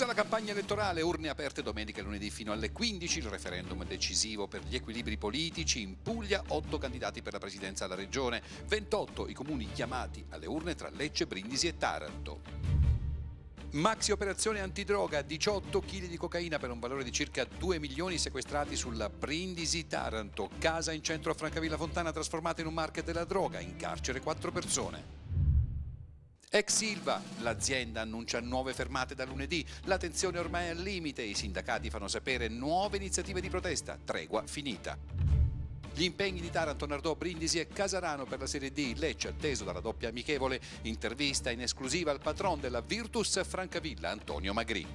Chiusa la campagna elettorale, urne aperte domenica e lunedì fino alle 15, il referendum decisivo per gli equilibri politici in Puglia, 8 candidati per la presidenza della regione, 28 i comuni chiamati alle urne tra Lecce, Brindisi e Taranto. Maxi operazione antidroga, 18 kg di cocaina per un valore di circa 2 milioni sequestrati sulla Brindisi Taranto, casa in centro a Francavilla Fontana trasformata in un market della droga, in carcere 4 persone. Ex Silva, l'azienda annuncia nuove fermate da lunedì, la tensione ormai è al limite, i sindacati fanno sapere nuove iniziative di protesta, tregua finita. Gli impegni di Taranto, Nardò, Brindisi e Casarano per la Serie D, Lecce atteso dalla doppia amichevole, intervista in esclusiva al patron della Virtus Francavilla, Antonio Magri.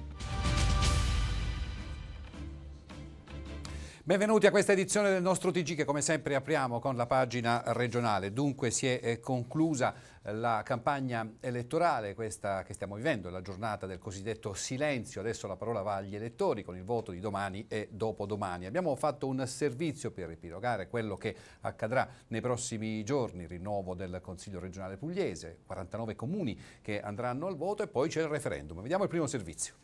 Benvenuti a questa edizione del nostro TG che come sempre apriamo con la pagina regionale. Dunque si è eh, conclusa eh, la campagna elettorale, questa che stiamo vivendo, la giornata del cosiddetto silenzio. Adesso la parola va agli elettori con il voto di domani e dopodomani. Abbiamo fatto un servizio per ripilogare quello che accadrà nei prossimi giorni, rinnovo del Consiglio regionale pugliese, 49 comuni che andranno al voto e poi c'è il referendum. Vediamo il primo servizio.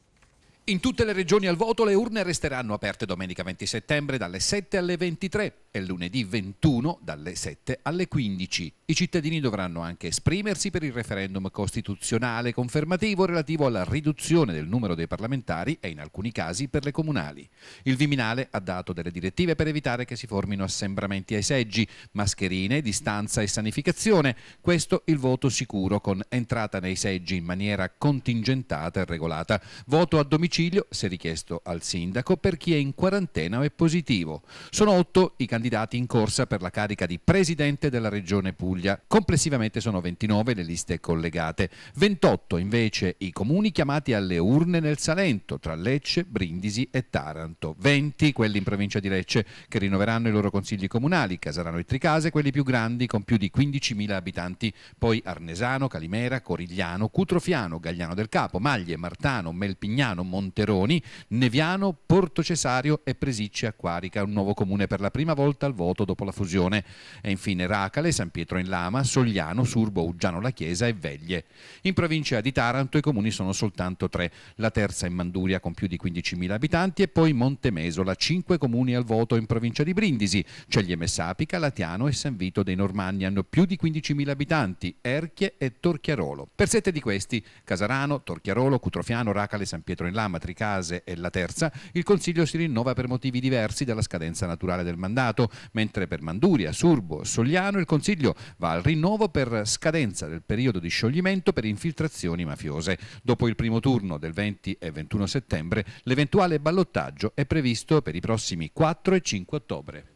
In tutte le regioni al voto le urne resteranno aperte domenica 20 settembre dalle 7 alle 23 e lunedì 21 dalle 7 alle 15. I cittadini dovranno anche esprimersi per il referendum costituzionale confermativo relativo alla riduzione del numero dei parlamentari e in alcuni casi per le comunali. Il Viminale ha dato delle direttive per evitare che si formino assembramenti ai seggi, mascherine, distanza e sanificazione. Questo il voto sicuro con entrata nei seggi in maniera contingentata e regolata. Voto a domicilio, se richiesto al sindaco, per chi è in quarantena o è positivo. Sono otto i candidati candidati in corsa per la carica di presidente della regione Puglia. Complessivamente sono 29 le liste collegate. 28 invece i comuni chiamati alle urne nel Salento, tra Lecce, Brindisi e Taranto. 20 quelli in provincia di Lecce che rinnoveranno i loro consigli comunali, Casarano e Tricase, quelli più grandi con più di 15.000 abitanti, poi Arnesano, Calimera, Corigliano, Cutrofiano, Gagliano del Capo, Maglie, Martano, Melpignano, Monteroni, Neviano, Porto Cesario e Presicce Acquarica, un nuovo comune per la prima volta volta al voto dopo la fusione e infine Racale, San Pietro in Lama, Sogliano, Surbo, Uggiano la Chiesa e Veglie. In provincia di Taranto i comuni sono soltanto tre, la terza in Manduria con più di 15.000 abitanti e poi Montemesola, cinque comuni al voto in provincia di Brindisi, Ceglieme Sapica, Latiano e San Vito dei Normanni hanno più di 15.000 abitanti, Erchie e Torchiarolo. Per sette di questi, Casarano, Torchiarolo, Cutrofiano, Racale, San Pietro in Lama, Tricase e la terza, il Consiglio si rinnova per motivi diversi dalla scadenza naturale del mandato contratto, mentre per Manduria, Surbo, Sogliano il Consiglio va al rinnovo per scadenza del periodo di scioglimento per infiltrazioni mafiose. Dopo il primo turno del 20 e 21 settembre, l'eventuale ballottaggio è previsto per i prossimi 4 e 5 ottobre.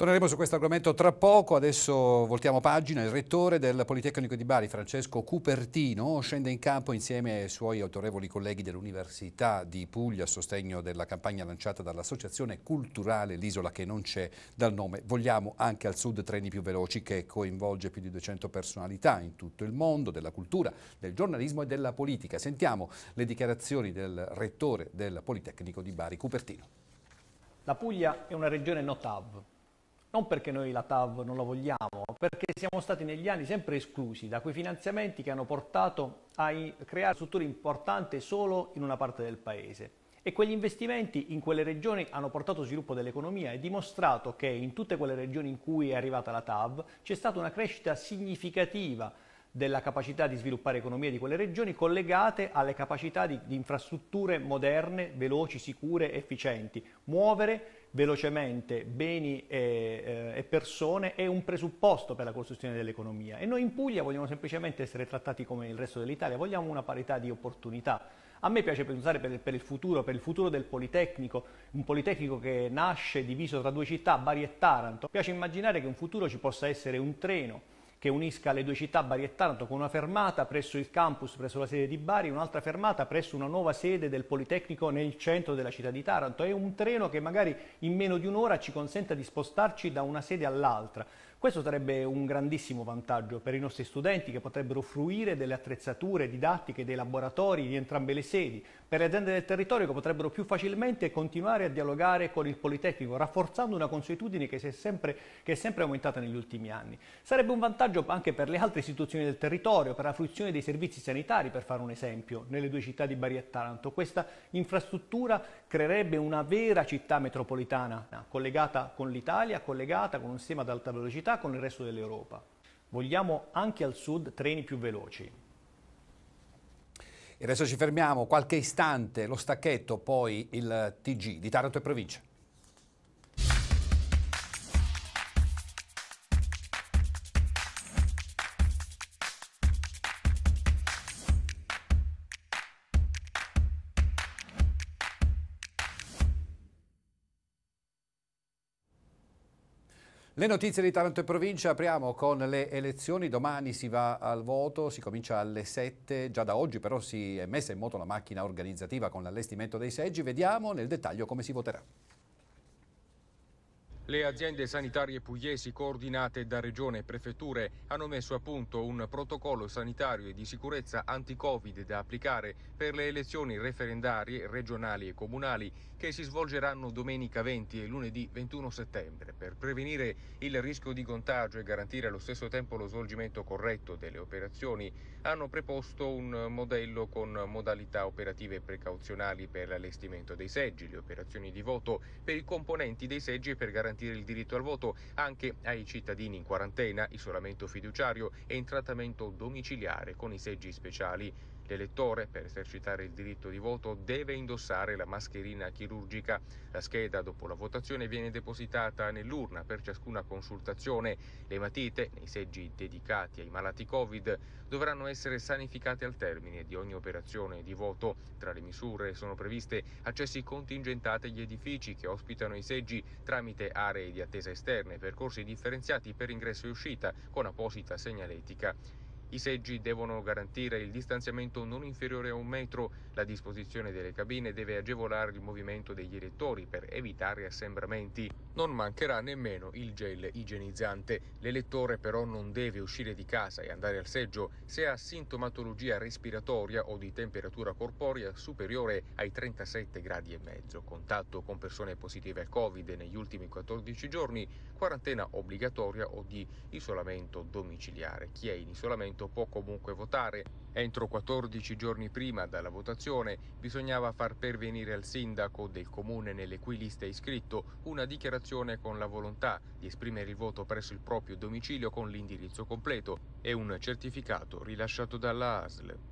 Torneremo su questo argomento tra poco, adesso voltiamo pagina. Il rettore del Politecnico di Bari, Francesco Cupertino, scende in campo insieme ai suoi autorevoli colleghi dell'Università di Puglia a sostegno della campagna lanciata dall'Associazione Culturale L'Isola che non c'è dal nome. Vogliamo anche al sud treni più veloci che coinvolge più di 200 personalità in tutto il mondo, della cultura, del giornalismo e della politica. Sentiamo le dichiarazioni del rettore del Politecnico di Bari, Cupertino. La Puglia è una regione notav non perché noi la TAV non la vogliamo, perché siamo stati negli anni sempre esclusi da quei finanziamenti che hanno portato a creare strutture importanti solo in una parte del paese. E quegli investimenti in quelle regioni hanno portato sviluppo dell'economia e dimostrato che in tutte quelle regioni in cui è arrivata la TAV c'è stata una crescita significativa della capacità di sviluppare economie di quelle regioni collegate alle capacità di, di infrastrutture moderne, veloci, sicure, efficienti. Muovere velocemente beni e, eh, e, persone è un presupposto per la costruzione dell'economia e noi in Puglia vogliamo semplicemente essere trattati come il resto dell'Italia, vogliamo una parità di opportunità. A me piace pensare per, per, il futuro, per il futuro del Politecnico, un Politecnico che nasce diviso tra due città, Bari e Taranto. Piace immaginare che in futuro ci possa essere un treno che unisca le due città Bari e Taranto con una fermata presso il campus, presso la sede di Bari, un'altra fermata presso una nuova sede del Politecnico nel centro della città di Taranto. È un treno che magari in meno di un'ora ci consente di spostarci da una sede all'altra. Questo sarebbe un grandissimo vantaggio per i nostri studenti che potrebbero fruire delle attrezzature didattiche, dei laboratori di entrambe le sedi, per le aziende del territorio che potrebbero più facilmente continuare a dialogare con il Politecnico, rafforzando una consuetudine che, è sempre, che è sempre aumentata negli ultimi anni. Sarebbe un vantaggio anche per le altre istituzioni del territorio, per la fruizione dei servizi sanitari, per fare un esempio, nelle due città di Bari e Taranto. Questa infrastruttura creerebbe una vera città metropolitana, collegata con l'Italia, collegata con un sistema ad alta velocità, con il resto dell'Europa. Vogliamo anche al sud treni più veloci, e adesso ci fermiamo qualche istante, lo stacchetto, poi il TG di Taranto e provincia. Le notizie di Taranto e provincia apriamo con le elezioni, domani si va al voto, si comincia alle 7, già da oggi però si è messa in moto la macchina organizzativa con l'allestimento dei seggi, vediamo nel dettaglio come si voterà. Le aziende sanitarie pugliesi coordinate da regione e prefetture hanno messo a punto un protocollo sanitario e di sicurezza anti-Covid da applicare per le elezioni referendarie regionali e comunali che si svolgeranno domenica 20 e lunedì 21 settembre per prevenire il rischio di contagio e garantire allo stesso tempo lo svolgimento corretto delle operazioni. Hanno preposto un modello con modalità operative precauzionali per l'allestimento dei seggi, le operazioni di voto per i componenti dei seggi e per garantire garantire il diritto al voto anche ai cittadini in quarantena, isolamento fiduciario e in trattamento domiciliare con i seggi speciali. L'elettore, per esercitare il diritto di voto, deve indossare la mascherina chirurgica. La scheda dopo la votazione viene depositata nell'urna per ciascuna consultazione. Le matite, nei seggi dedicati ai malati Covid, dovranno essere sanificate al termine di ogni operazione di voto. Tra le misure sono previste accessi contingentati agli edifici che ospitano i seggi tramite aree di attesa esterne, percorsi differenziati per ingresso e uscita con apposita segnaletica. I seggi devono garantire il distanziamento non inferiore a un metro, la disposizione delle cabine deve agevolare il movimento degli elettori per evitare assembramenti. Non mancherà nemmeno il gel igienizzante. L'elettore però non deve uscire di casa e andare al seggio se ha sintomatologia respiratoria o di temperatura corporea superiore ai 37 gradi e mezzo, contatto con persone positive al Covid negli ultimi 14 giorni, quarantena obbligatoria o di isolamento domiciliare. Chi è in isolamento Parlamento può comunque votare. Entro 14 giorni prima dalla votazione bisognava far pervenire al sindaco del comune nelle cui liste è iscritto una dichiarazione con la volontà di esprimere il voto presso il proprio domicilio con l'indirizzo completo e un certificato rilasciato dalla ASL.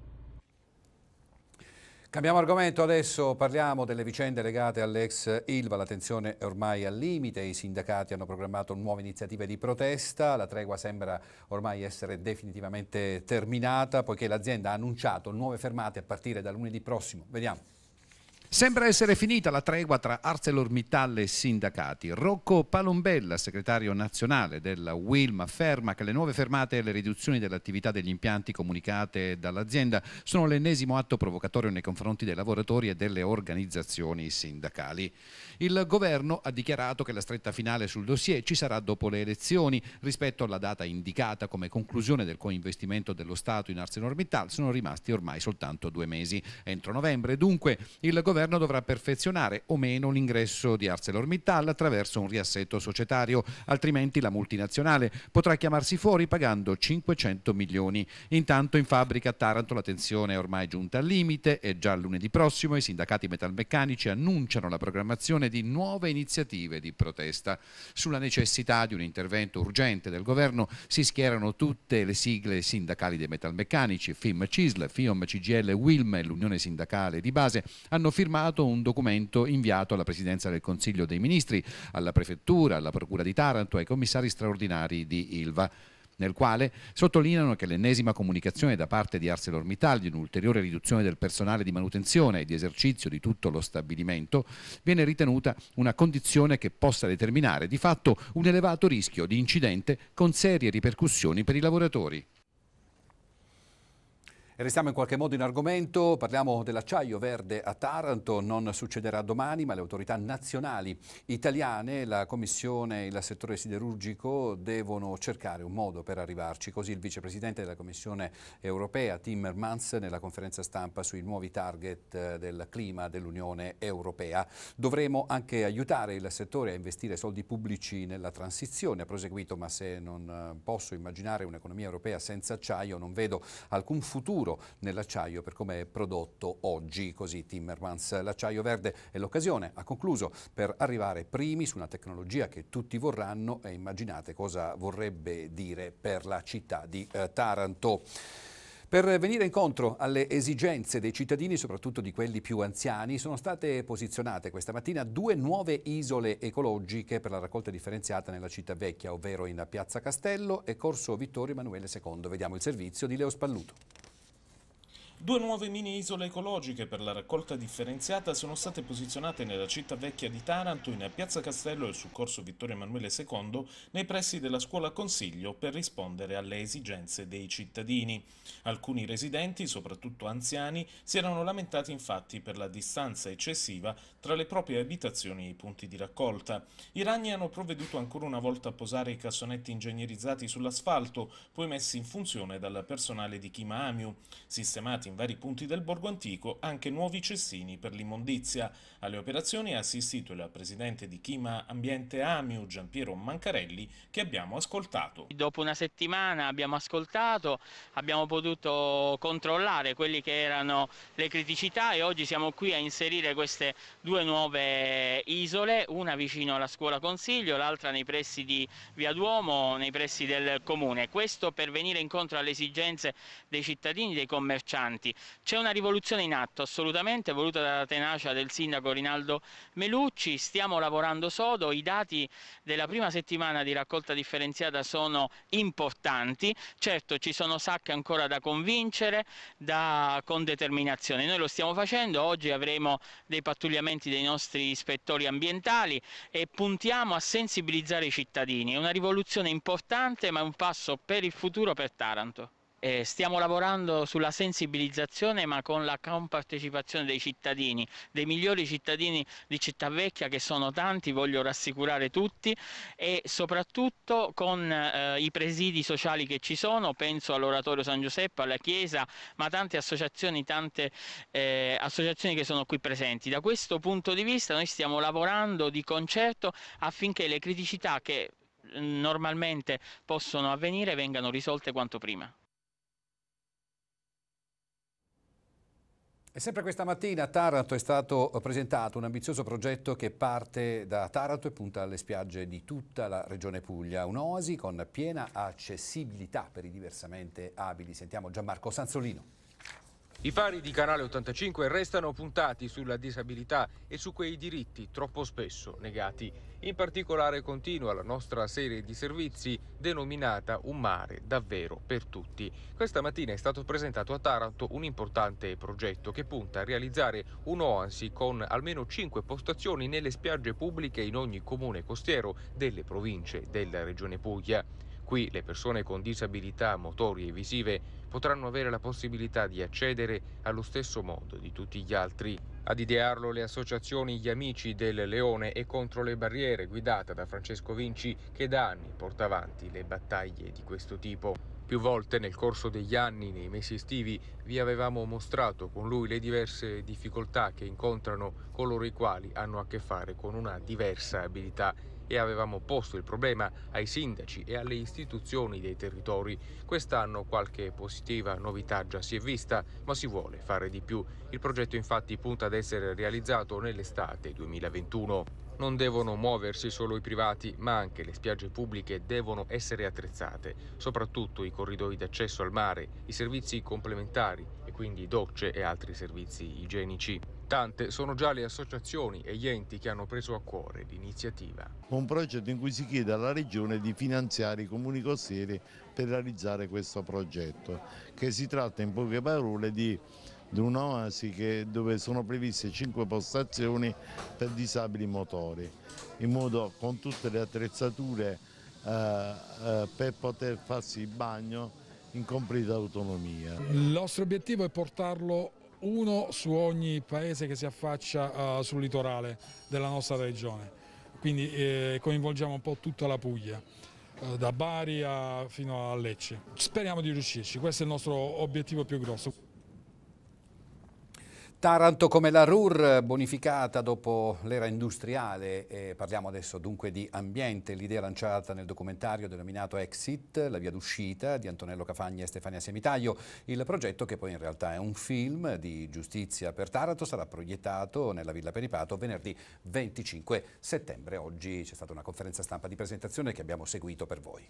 Cambiamo argomento adesso, parliamo delle vicende legate all'ex Ilva, la tensione è ormai al limite, i sindacati hanno programmato nuove iniziative di protesta, la tregua sembra ormai essere definitivamente terminata poiché l'azienda ha annunciato nuove fermate a partire da lunedì prossimo. Vediamo. Sembra essere finita la tregua tra ArcelorMittal e sindacati. Rocco Palombella, segretario nazionale della Wilm, afferma che le nuove fermate e le riduzioni dell'attività degli impianti comunicate dall'azienda sono l'ennesimo atto provocatorio nei confronti dei lavoratori e delle organizzazioni sindacali. Il governo ha dichiarato che la stretta finale sul dossier ci sarà dopo le elezioni. Rispetto alla data indicata come conclusione del coinvestimento dello Stato in ArcelorMittal sono rimasti ormai soltanto due mesi. Entro novembre, dunque, il governo governo dovrà perfezionare o meno l'ingresso di ArcelorMittal attraverso un riassetto societario, altrimenti la multinazionale potrà chiamarsi fuori pagando 500 milioni. Intanto in fabbrica a Taranto la tensione è ormai giunta al limite e già lunedì prossimo i sindacati metalmeccanici annunciano la programmazione di nuove iniziative di protesta. Sulla necessità di un intervento urgente del governo si schierano tutte le sigle sindacali dei metalmeccanici, FIM, CISL, FIOM, CGL, WILM e l'Unione Sindacale di Base hanno firmato firmato un documento inviato alla Presidenza del Consiglio dei Ministri, alla Prefettura, alla Procura di Taranto, e ai commissari straordinari di Ilva nel quale sottolineano che l'ennesima comunicazione da parte di ArcelorMittal di un'ulteriore riduzione del personale di manutenzione e di esercizio di tutto lo stabilimento viene ritenuta una condizione che possa determinare di fatto un elevato rischio di incidente con serie ripercussioni per i lavoratori. Restiamo in qualche modo in argomento, parliamo dell'acciaio verde a Taranto, non succederà domani, ma le autorità nazionali italiane, la Commissione e il settore siderurgico devono cercare un modo per arrivarci. Così il vicepresidente della Commissione europea, Timmermans, nella conferenza stampa sui nuovi target eh, del clima dell'Unione europea. Dovremo anche aiutare il settore a investire soldi pubblici nella transizione, ha proseguito, ma se non eh, posso immaginare un'economia europea senza acciaio non vedo alcun futuro futuro nell'acciaio per come è prodotto oggi, così Timmermans. L'acciaio verde è l'occasione, ha concluso, per arrivare primi su una tecnologia che tutti vorranno e immaginate cosa vorrebbe dire per la città di eh, Taranto. Per venire incontro alle esigenze dei cittadini, soprattutto di quelli più anziani, sono state posizionate questa mattina due nuove isole ecologiche per la raccolta differenziata nella città vecchia, ovvero in Piazza Castello e Corso Vittorio Emanuele II. Vediamo il servizio di Leo Spalluto. Due nuove mini isole ecologiche per la raccolta differenziata sono state posizionate nella città vecchia di Taranto, in Piazza Castello e su corso Vittorio Emanuele II, nei pressi della scuola Consiglio per rispondere alle esigenze dei cittadini. Alcuni residenti, soprattutto anziani, si erano lamentati infatti per la distanza eccessiva tra le proprie abitazioni e i punti di raccolta. I ragni hanno provveduto ancora una volta a posare i cassonetti ingegnerizzati sull'asfalto, poi messi in funzione dal personale di Kima Amiu, sistemati in vari punti del borgo antico anche nuovi cessini per l'immondizia. Alle operazioni ha assistito il presidente di Chima Ambiente Amiu, Giampiero Mancarelli, che abbiamo ascoltato. Dopo una settimana abbiamo ascoltato, abbiamo potuto controllare quelle che erano le criticità e oggi siamo qui a inserire queste due nuove isole, una vicino alla scuola Consiglio, l'altra nei pressi di Via Duomo, nei pressi del comune. Questo per venire incontro alle esigenze dei cittadini, dei commercianti importanti. C'è una rivoluzione in atto, assolutamente, voluta dalla tenacia del sindaco Rinaldo Melucci, stiamo lavorando sodo, i dati della prima settimana di raccolta differenziata sono importanti, certo ci sono sacche ancora da convincere, da... con determinazione. Noi lo stiamo facendo, oggi avremo dei pattugliamenti dei nostri ispettori ambientali e puntiamo a sensibilizzare i cittadini. È una rivoluzione importante ma è un passo per il futuro per Taranto. Eh, stiamo lavorando sulla sensibilizzazione ma con la compartecipazione dei cittadini, dei migliori cittadini di Città Vecchia che sono tanti, voglio rassicurare tutti e soprattutto con eh, i presidi sociali che ci sono, penso all'Oratorio San Giuseppe, alla Chiesa, ma tante associazioni, tante eh, associazioni che sono qui presenti. Da questo punto di vista noi stiamo lavorando di concerto affinché le criticità che mm, normalmente possono avvenire vengano risolte quanto prima. E sempre questa mattina a Taranto è stato presentato un ambizioso progetto che parte da Taranto e punta alle spiagge di tutta la regione Puglia. Un'oasi con piena accessibilità per i diversamente abili. Sentiamo Gianmarco Sanzolino. I fari di Canale 85 restano puntati sulla disabilità e su quei diritti troppo spesso negati. In particolare continua la nostra serie di servizi denominata Un mare davvero per tutti. Questa mattina è stato presentato a Taranto un importante progetto che punta a realizzare un'oansi con almeno 5 postazioni nelle spiagge pubbliche in ogni comune costiero delle province della Regione Puglia. Qui le persone con disabilità motorie e visive potranno avere la possibilità di accedere allo stesso modo di tutti gli altri. Ad idearlo le associazioni Gli Amici del Leone e contro le barriere guidata da Francesco Vinci che da anni porta avanti le battaglie di questo tipo. Più volte nel corso degli anni, nei mesi estivi, vi avevamo mostrato con lui le diverse difficoltà che incontrano coloro i quali hanno a che fare con una diversa abilità e avevamo posto il problema ai sindaci e alle istituzioni dei territori. Quest'anno qualche positiva novità già si è vista, ma si vuole fare di più. Il progetto infatti punta ad essere realizzato nell'estate 2021. Non devono muoversi solo i privati, ma anche le spiagge pubbliche devono essere attrezzate, soprattutto i corridoi d'accesso al mare, i servizi complementari e quindi docce e altri servizi igienici. Tante sono già le associazioni e gli enti che hanno preso a cuore l'iniziativa. Un progetto in cui si chiede alla Regione di finanziare i comuni costieri per realizzare questo progetto, che si tratta in poche parole di, di un'oasi dove sono previste 5 postazioni per disabili motori, in modo con tutte le attrezzature eh, eh, per poter farsi il bagno in completa autonomia. Il nostro obiettivo è portarlo uno su ogni paese che si affaccia uh, sul litorale della nostra regione, quindi eh, coinvolgiamo un po' tutta la Puglia uh, da Bari a, fino a Lecce. Speriamo di riuscirci, questo è il nostro obiettivo più grosso. Taranto come la RUR bonificata dopo l'era industriale, e parliamo adesso dunque di ambiente, l'idea lanciata nel documentario denominato Exit, la via d'uscita di Antonello Cafagna e Stefania Semitaglio, il progetto che poi in realtà è un film di giustizia per Taranto sarà proiettato nella Villa Peripato venerdì 25 settembre, oggi c'è stata una conferenza stampa di presentazione che abbiamo seguito per voi.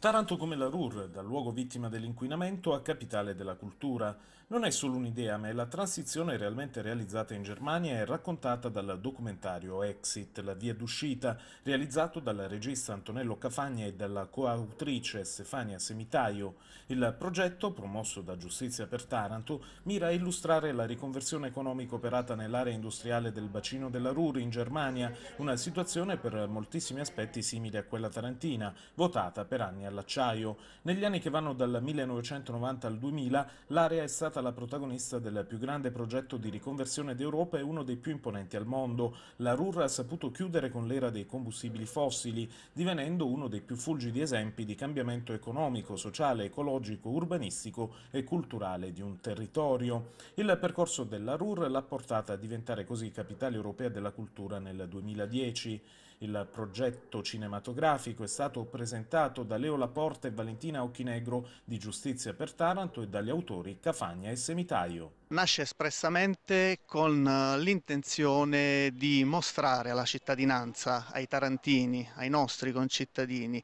Taranto come la RUR, dal luogo vittima dell'inquinamento a capitale della cultura. Non è solo un'idea, ma è la transizione realmente realizzata in Germania e raccontata dal documentario Exit, la via d'uscita, realizzato dalla regista Antonello Cafagna e dalla coautrice Stefania Semitaio. Il progetto, promosso da Giustizia per Taranto, mira a illustrare la riconversione economica operata nell'area industriale del bacino della RUR in Germania, una situazione per moltissimi aspetti simile a quella tarantina, votata per anni a all'acciaio. Negli anni che vanno dal 1990 al 2000, l'area è stata la protagonista del più grande progetto di riconversione d'Europa e uno dei più imponenti al mondo. La RUR ha saputo chiudere con l'era dei combustibili fossili, divenendo uno dei più fulgidi esempi di cambiamento economico, sociale, ecologico, urbanistico e culturale di un territorio. Il percorso della RUR l'ha portata a diventare così capitale europea della cultura nel 2010. Il progetto cinematografico è stato presentato da Leo Laporta e Valentina Occhinegro di Giustizia per Taranto e dagli autori Cafagna e Semitaio. Nasce espressamente con eh, l'intenzione di mostrare alla cittadinanza, ai tarantini, ai nostri concittadini,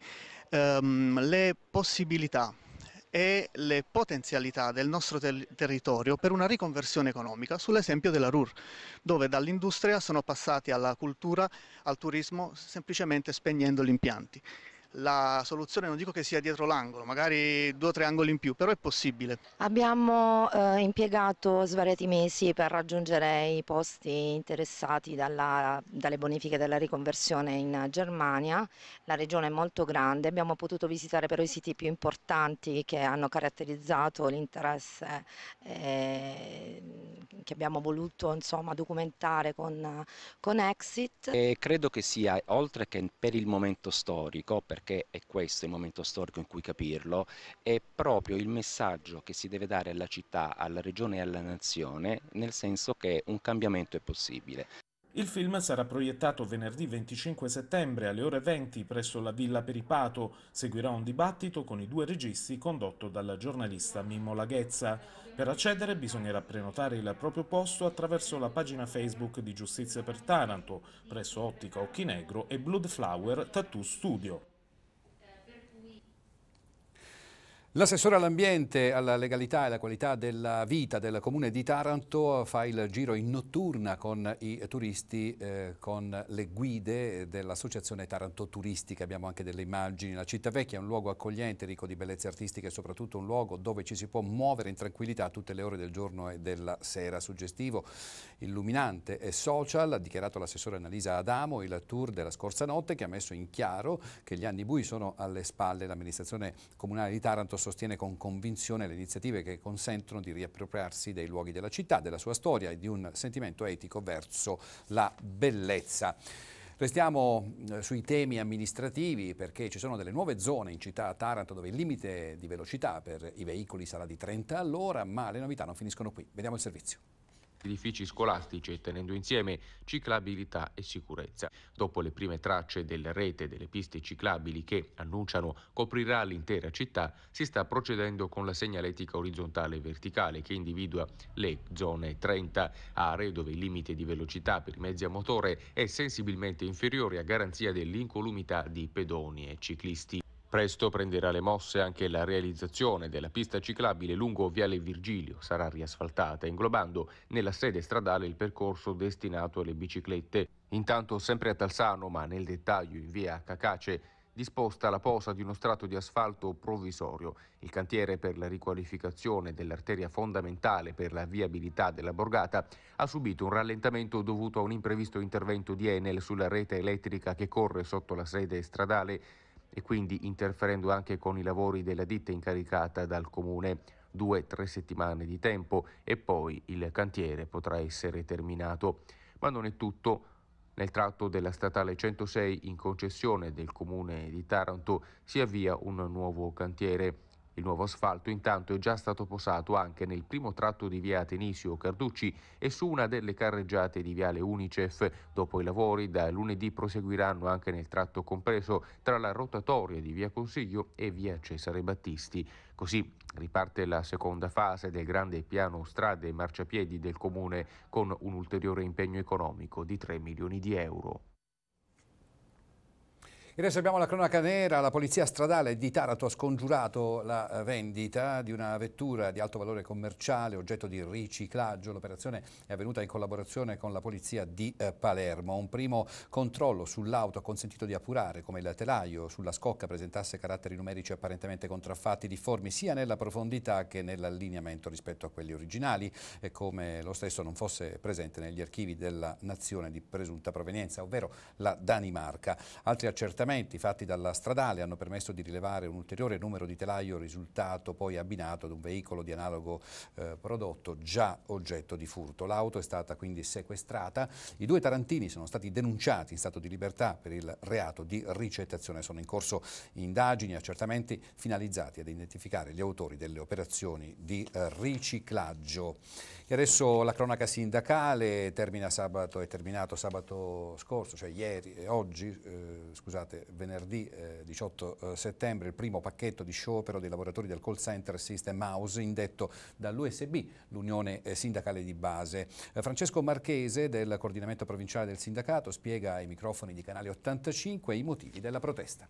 ehm, le possibilità e le potenzialità del nostro ter- territorio per una riconversione economica, sull'esempio della RUR, dove dall'industria sono passati alla cultura, al turismo, semplicemente spegnendo gli impianti la soluzione non dico che sia dietro l'angolo, magari due o tre angoli in più, però è possibile. Abbiamo eh, impiegato svariati mesi per raggiungere i posti interessati dalla, dalle bonifiche della riconversione in Germania, la regione è molto grande, abbiamo potuto visitare però i siti più importanti che hanno caratterizzato l'interesse eh, che abbiamo voluto insomma, documentare con, con Exit. E credo che sia, oltre che per il momento storico, perché perché è questo il momento storico in cui capirlo, è proprio il messaggio che si deve dare alla città, alla regione e alla nazione, nel senso che un cambiamento è possibile. Il film sarà proiettato venerdì 25 settembre alle ore 20 presso la Villa Peripato. Seguirà un dibattito con i due registi condotto dalla giornalista Mimmo Laghezza. Per accedere bisognerà prenotare il proprio posto attraverso la pagina Facebook di Giustizia per Taranto, presso Ottica Occhi Negro e Blood Flower Tattoo Studio. L'assessore all'ambiente, alla legalità e alla qualità della vita del comune di Taranto fa il giro in notturna con i turisti, eh, con le guide dell'associazione Taranto Turistica. Abbiamo anche delle immagini. La città vecchia è un luogo accogliente, ricco di bellezze artistiche e soprattutto un luogo dove ci si può muovere in tranquillità tutte le ore del giorno e della sera. Suggestivo, illuminante e social, ha dichiarato l'assessore Annalisa Adamo il tour della scorsa notte che ha messo in chiaro che gli anni bui sono alle spalle. L'amministrazione comunale di Taranto sostiene con convinzione le iniziative che consentono di riappropriarsi dei luoghi della città, della sua storia e di un sentimento etico verso la bellezza. Restiamo eh, sui temi amministrativi perché ci sono delle nuove zone in città a Taranto dove il limite di velocità per i veicoli sarà di 30 all'ora, ma le novità non finiscono qui. Vediamo il servizio edifici scolastici e tenendo insieme ciclabilità e sicurezza. Dopo le prime tracce della rete delle piste ciclabili che annunciano coprirà l'intera città, si sta procedendo con la segnaletica orizzontale e verticale che individua le zone 30, aree dove il limite di velocità per i mezzi a motore è sensibilmente inferiore a garanzia dell'incolumità di pedoni e ciclisti. Presto prenderà le mosse anche la realizzazione della pista ciclabile lungo Viale Virgilio, sarà riasfaltata, inglobando nella sede stradale il percorso destinato alle biciclette. Intanto sempre a Talsano, ma nel dettaglio in via Cacace, disposta la posa di uno strato di asfalto provvisorio. Il cantiere per la riqualificazione dell'arteria fondamentale per la viabilità della borgata ha subito un rallentamento dovuto a un imprevisto intervento di Enel sulla rete elettrica che corre sotto la sede stradale e quindi interferendo anche con i lavori della ditta incaricata dal comune due o tre settimane di tempo e poi il cantiere potrà essere terminato. Ma non è tutto. Nel tratto della statale 106 in concessione del comune di Taranto si avvia un nuovo cantiere il nuovo asfalto intanto è già stato posato anche nel primo tratto di via Tenisio Carducci e su una delle carreggiate di viale Unicef. Dopo i lavori da lunedì proseguiranno anche nel tratto compreso tra la rotatoria di via Consiglio e via Cesare Battisti. Così riparte la seconda fase del grande piano strade e marciapiedi del comune con un ulteriore impegno economico di 3 milioni di euro. E adesso abbiamo la cronaca nera, la polizia stradale di Taranto ha scongiurato la eh, vendita di una vettura di alto valore commerciale, oggetto di riciclaggio. L'operazione è avvenuta in collaborazione con la polizia di eh, Palermo. Un primo controllo sull'auto ha consentito di appurare come il telaio sulla scocca presentasse caratteri numerici apparentemente contraffatti difformi sia nella profondità che nell'allineamento rispetto a quelli originali e come lo stesso non fosse presente negli archivi della nazione di presunta provenienza, ovvero la Danimarca. Altri accertamenti accertamenti fatti dalla stradale hanno permesso di rilevare un ulteriore numero di telaio risultato poi abbinato ad un veicolo di analogo eh, prodotto già oggetto di furto. L'auto è stata quindi sequestrata. I due tarantini sono stati denunciati in stato di libertà per il reato di ricettazione. Sono in corso indagini e accertamenti finalizzati ad identificare gli autori delle operazioni di eh, riciclaggio. E adesso la cronaca sindacale termina sabato, è terminato sabato scorso, cioè ieri e oggi, eh, scusate, parte venerdì eh, 18 eh, settembre il primo pacchetto di sciopero dei lavoratori del call center System House indetto dall'USB, l'Unione eh, Sindacale di Base. Eh, Francesco Marchese del coordinamento provinciale del sindacato spiega ai microfoni di Canale 85 i motivi della protesta.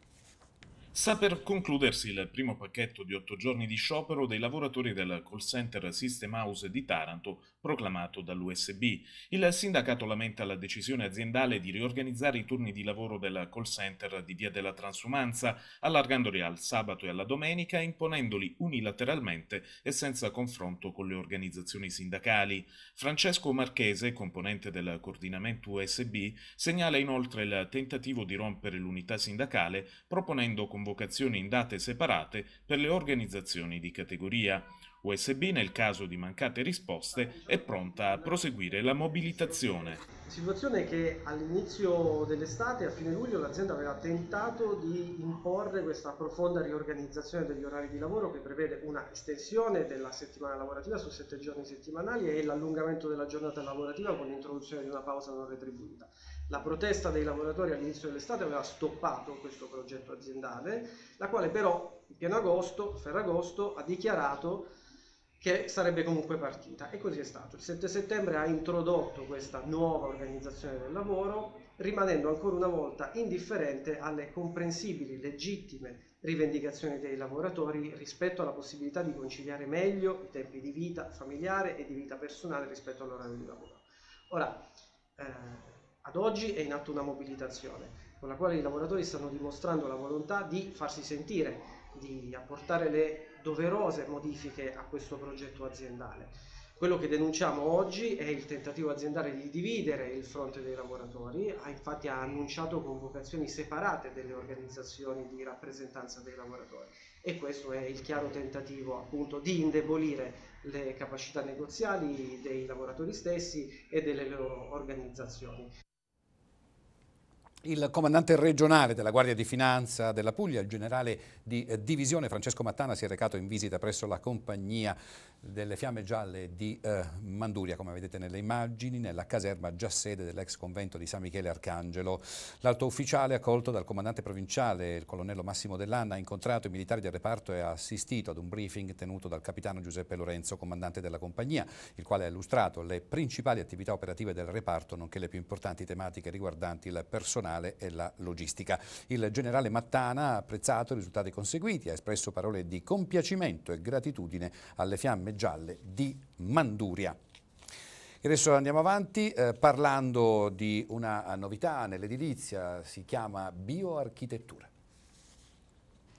Sta per concludersi il primo pacchetto di otto giorni di sciopero dei lavoratori del call center System House di Taranto proclamato dall'USB. Il sindacato lamenta la decisione aziendale di riorganizzare i turni di lavoro del call center di Via della Transumanza, allargandoli al sabato e alla domenica imponendoli unilateralmente e senza confronto con le organizzazioni sindacali. Francesco Marchese, componente del coordinamento USB, segnala inoltre il tentativo di rompere l'unità sindacale proponendo convocazioni in date separate per le organizzazioni di categoria. USB nel caso di mancate risposte è pronta a proseguire la mobilitazione. situazione che all'inizio dell'estate, a fine luglio, l'azienda aveva tentato di imporre questa profonda riorganizzazione degli orari di lavoro che prevede una estensione della settimana lavorativa su sette giorni settimanali e l'allungamento della giornata lavorativa con l'introduzione di una pausa non retribuita. La protesta dei lavoratori all'inizio dell'estate aveva stoppato questo progetto aziendale, la quale però in pieno agosto, Ferragosto, ha dichiarato che sarebbe comunque partita e così è stato. Il 7 settembre ha introdotto questa nuova organizzazione del lavoro rimanendo ancora una volta indifferente alle comprensibili, legittime rivendicazioni dei lavoratori rispetto alla possibilità di conciliare meglio i tempi di vita familiare e di vita personale rispetto all'orario di lavoro. Ora, eh, ad oggi è in atto una mobilitazione con la quale i lavoratori stanno dimostrando la volontà di farsi sentire, di apportare le doverose modifiche a questo progetto aziendale. Quello che denunciamo oggi è il tentativo aziendale di dividere il fronte dei lavoratori, ha infatti ha annunciato convocazioni separate delle organizzazioni di rappresentanza dei lavoratori e questo è il chiaro tentativo appunto di indebolire le capacità negoziali dei lavoratori stessi e delle loro organizzazioni. Il comandante regionale della Guardia di Finanza della Puglia, il generale di eh, divisione Francesco Mattana, si è recato in visita presso la compagnia delle Fiamme Gialle di eh, Manduria, come vedete nelle immagini, nella caserma già sede dell'ex convento di San Michele Arcangelo. L'alto ufficiale, accolto dal comandante provinciale, il colonnello Massimo Dell'Anna, ha incontrato i militari del reparto e ha assistito ad un briefing tenuto dal capitano Giuseppe Lorenzo, comandante della compagnia, il quale ha illustrato le principali attività operative del reparto, nonché le più importanti tematiche riguardanti il personale navale e la logistica. Il generale Mattana ha apprezzato i risultati conseguiti, ha espresso parole di compiacimento e gratitudine alle fiamme gialle di Manduria. E adesso andiamo avanti eh, parlando di una novità nell'edilizia, si chiama bioarchitettura.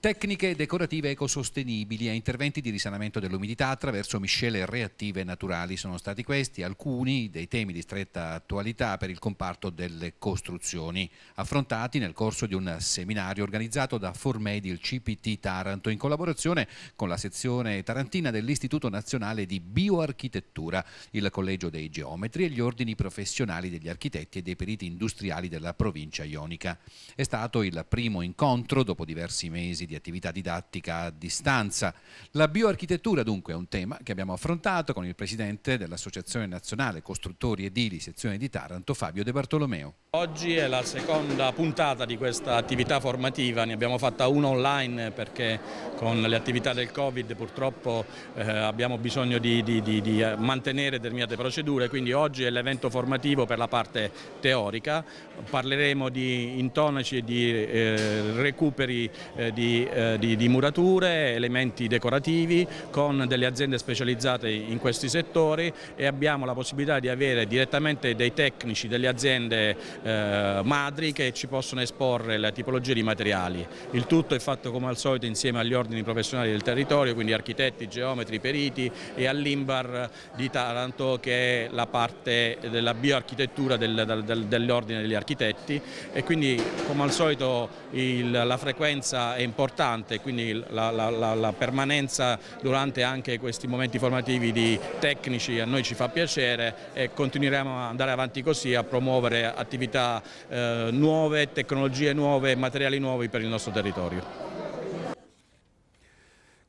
Tecniche decorative ecosostenibili e interventi di risanamento dell'umidità attraverso miscele reattive naturali sono stati questi alcuni dei temi di stretta attualità per il comparto delle costruzioni, affrontati nel corso di un seminario organizzato da Formed il CPT Taranto in collaborazione con la sezione tarantina dell'Istituto Nazionale di Bioarchitettura, il Collegio dei Geometri e gli ordini professionali degli architetti e dei periti industriali della provincia ionica. È stato il primo incontro dopo diversi mesi di attività didattica a distanza. La bioarchitettura dunque è un tema che abbiamo affrontato con il presidente dell'Associazione Nazionale Costruttori Edili Sezione di Taranto, Fabio De Bartolomeo. Oggi è la seconda puntata di questa attività formativa, ne abbiamo fatta una online perché con le attività del Covid purtroppo eh, abbiamo bisogno di, di, di, di, eh, mantenere determinate procedure, quindi oggi è l'evento formativo per la parte teorica, parleremo di intonaci e di eh, recuperi eh, di eh, di, di, murature, elementi decorativi con delle aziende specializzate in questi settori e abbiamo la possibilità di avere direttamente dei tecnici delle aziende eh, madri che ci possono esporre la tipologia di materiali. Il tutto è fatto come al solito insieme agli ordini professionali del territorio, quindi architetti, geometri, periti e all'Imbar di Taranto che è la parte della bioarchitettura del, del, dell'ordine degli architetti e quindi come al solito il, la frequenza è importante importante, quindi la, la, la, la, permanenza durante anche questi momenti formativi di tecnici a noi ci fa piacere e continueremo ad andare avanti così a promuovere attività eh, nuove, tecnologie nuove, materiali nuovi per il nostro territorio.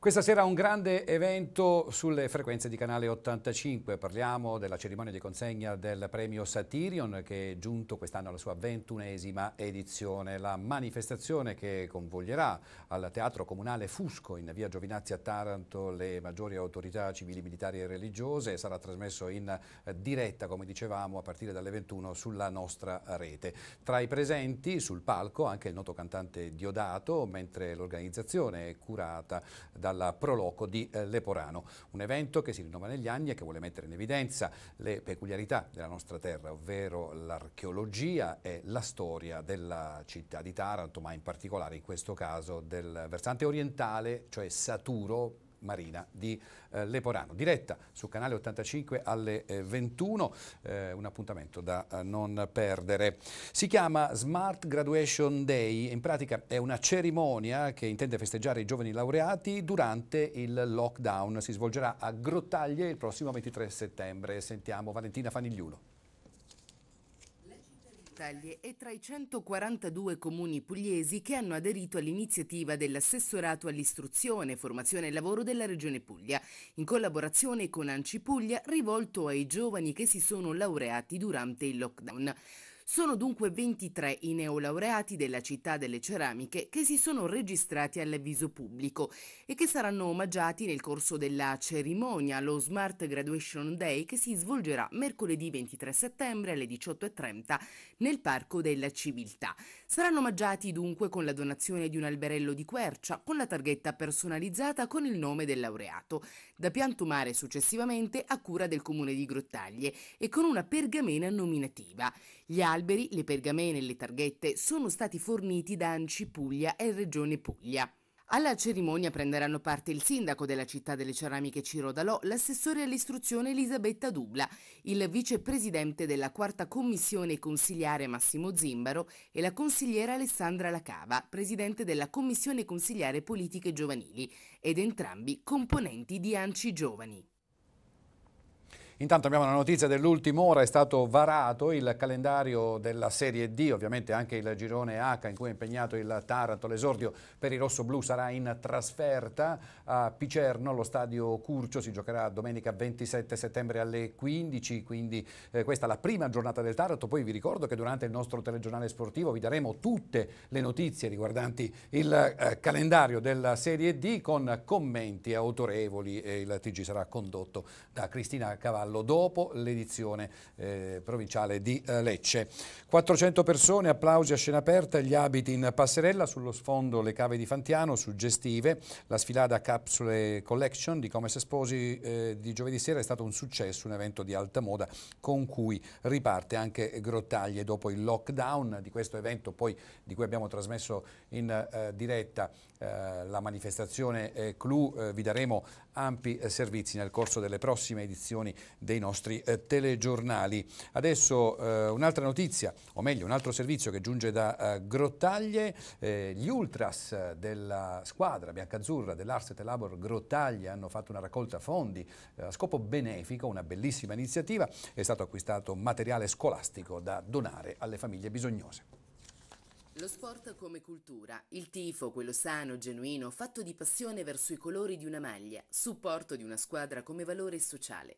Questa sera un grande evento sulle frequenze di Canale 85, parliamo della cerimonia di consegna del premio Satirion che è giunto quest'anno alla sua ventunesima edizione, la manifestazione che convoglierà al Teatro Comunale Fusco in via Giovinazzi a Taranto le maggiori autorità civili, militari e religiose sarà trasmesso in diretta come dicevamo a partire dalle 21 sulla nostra rete. Tra i presenti sul palco anche il noto cantante Diodato mentre l'organizzazione è curata da dalla Proloco di eh, Leporano, un evento che si rinnova negli anni e che vuole mettere in evidenza le peculiarità della nostra terra, ovvero l'archeologia e la storia della città di Taranto, ma in particolare in questo caso del versante orientale, cioè Saturo, Marina di eh, Leporano. Diretta su canale 85 alle eh, 21, eh, un appuntamento da eh, non perdere. Si chiama Smart Graduation Day, in pratica è una cerimonia che intende festeggiare i giovani laureati durante il lockdown. Si svolgerà a Grottaglie il prossimo 23 settembre. Sentiamo Valentina Fanigliulo. Rotelli è tra i 142 comuni pugliesi che hanno aderito all'iniziativa dell'assessorato all'istruzione, formazione e lavoro della Regione Puglia, in collaborazione con Anci Puglia rivolto ai giovani che si sono laureati durante il lockdown. Sono dunque 23 i neolaureati della città delle ceramiche che si sono registrati all'avviso pubblico e che saranno omaggiati nel corso della cerimonia, lo Smart Graduation Day, che si svolgerà mercoledì 23 settembre alle 18.30 nel Parco della Civiltà. Saranno omaggiati dunque con la donazione di un alberello di quercia, con la targhetta personalizzata con il nome del laureato da piantumare successivamente a cura del comune di Grottaglie e con una pergamena nominativa. Gli alberi, le pergamene e le targhette sono stati forniti da Anci Puglia e Regione Puglia. Alla cerimonia prenderanno parte il sindaco della città delle ceramiche Ciro Dalò, l'assessore all'istruzione Elisabetta Dubla, il vicepresidente della quarta commissione consigliare Massimo Zimbaro e la consigliera Alessandra Lacava, presidente della commissione consigliare politiche giovanili, ed entrambi componenti di Anci Giovani. Intanto abbiamo la notizia dell'ultima ora, è stato varato il calendario della Serie D, ovviamente anche il girone H in cui è impegnato il Taranto, l'esordio per i rossoblù sarà in trasferta a Picerno, allo stadio Curcio, si giocherà domenica 27 settembre alle 15, quindi eh, questa è la prima giornata del Taranto, poi vi ricordo che durante il nostro telegiornale sportivo vi daremo tutte le notizie riguardanti il eh, calendario della Serie D con commenti autorevoli e il TG sarà condotto da Cristina Cavallo Gallo dopo l'edizione eh, provinciale di eh, Lecce. 400 persone, applausi a scena aperta, gli abiti in passerella, sullo sfondo le cave di Fantiano, suggestive, la sfilata Capsule Collection di Come se sposi eh, di giovedì sera è stato un successo, un evento di alta moda con cui riparte anche Grottaglie dopo il lockdown di questo evento poi di cui abbiamo trasmesso in eh, diretta eh, la manifestazione eh, CLU, eh, vi daremo ampi eh, servizi nel corso delle prossime edizioni dei nostri eh, telegiornali. Adesso un'altra notizia, o meglio un altro servizio che giunge da Grottaglie, gli ultras della squadra biancazzurra dell'Arset Labor Grottaglie hanno fatto una raccolta fondi a scopo benefico, una bellissima iniziativa, è stato acquistato materiale scolastico da donare alle famiglie bisognose. Lo sport come cultura, il tifo, quello sano, genuino, fatto di passione verso i colori di una maglia, supporto di una squadra come valore sociale.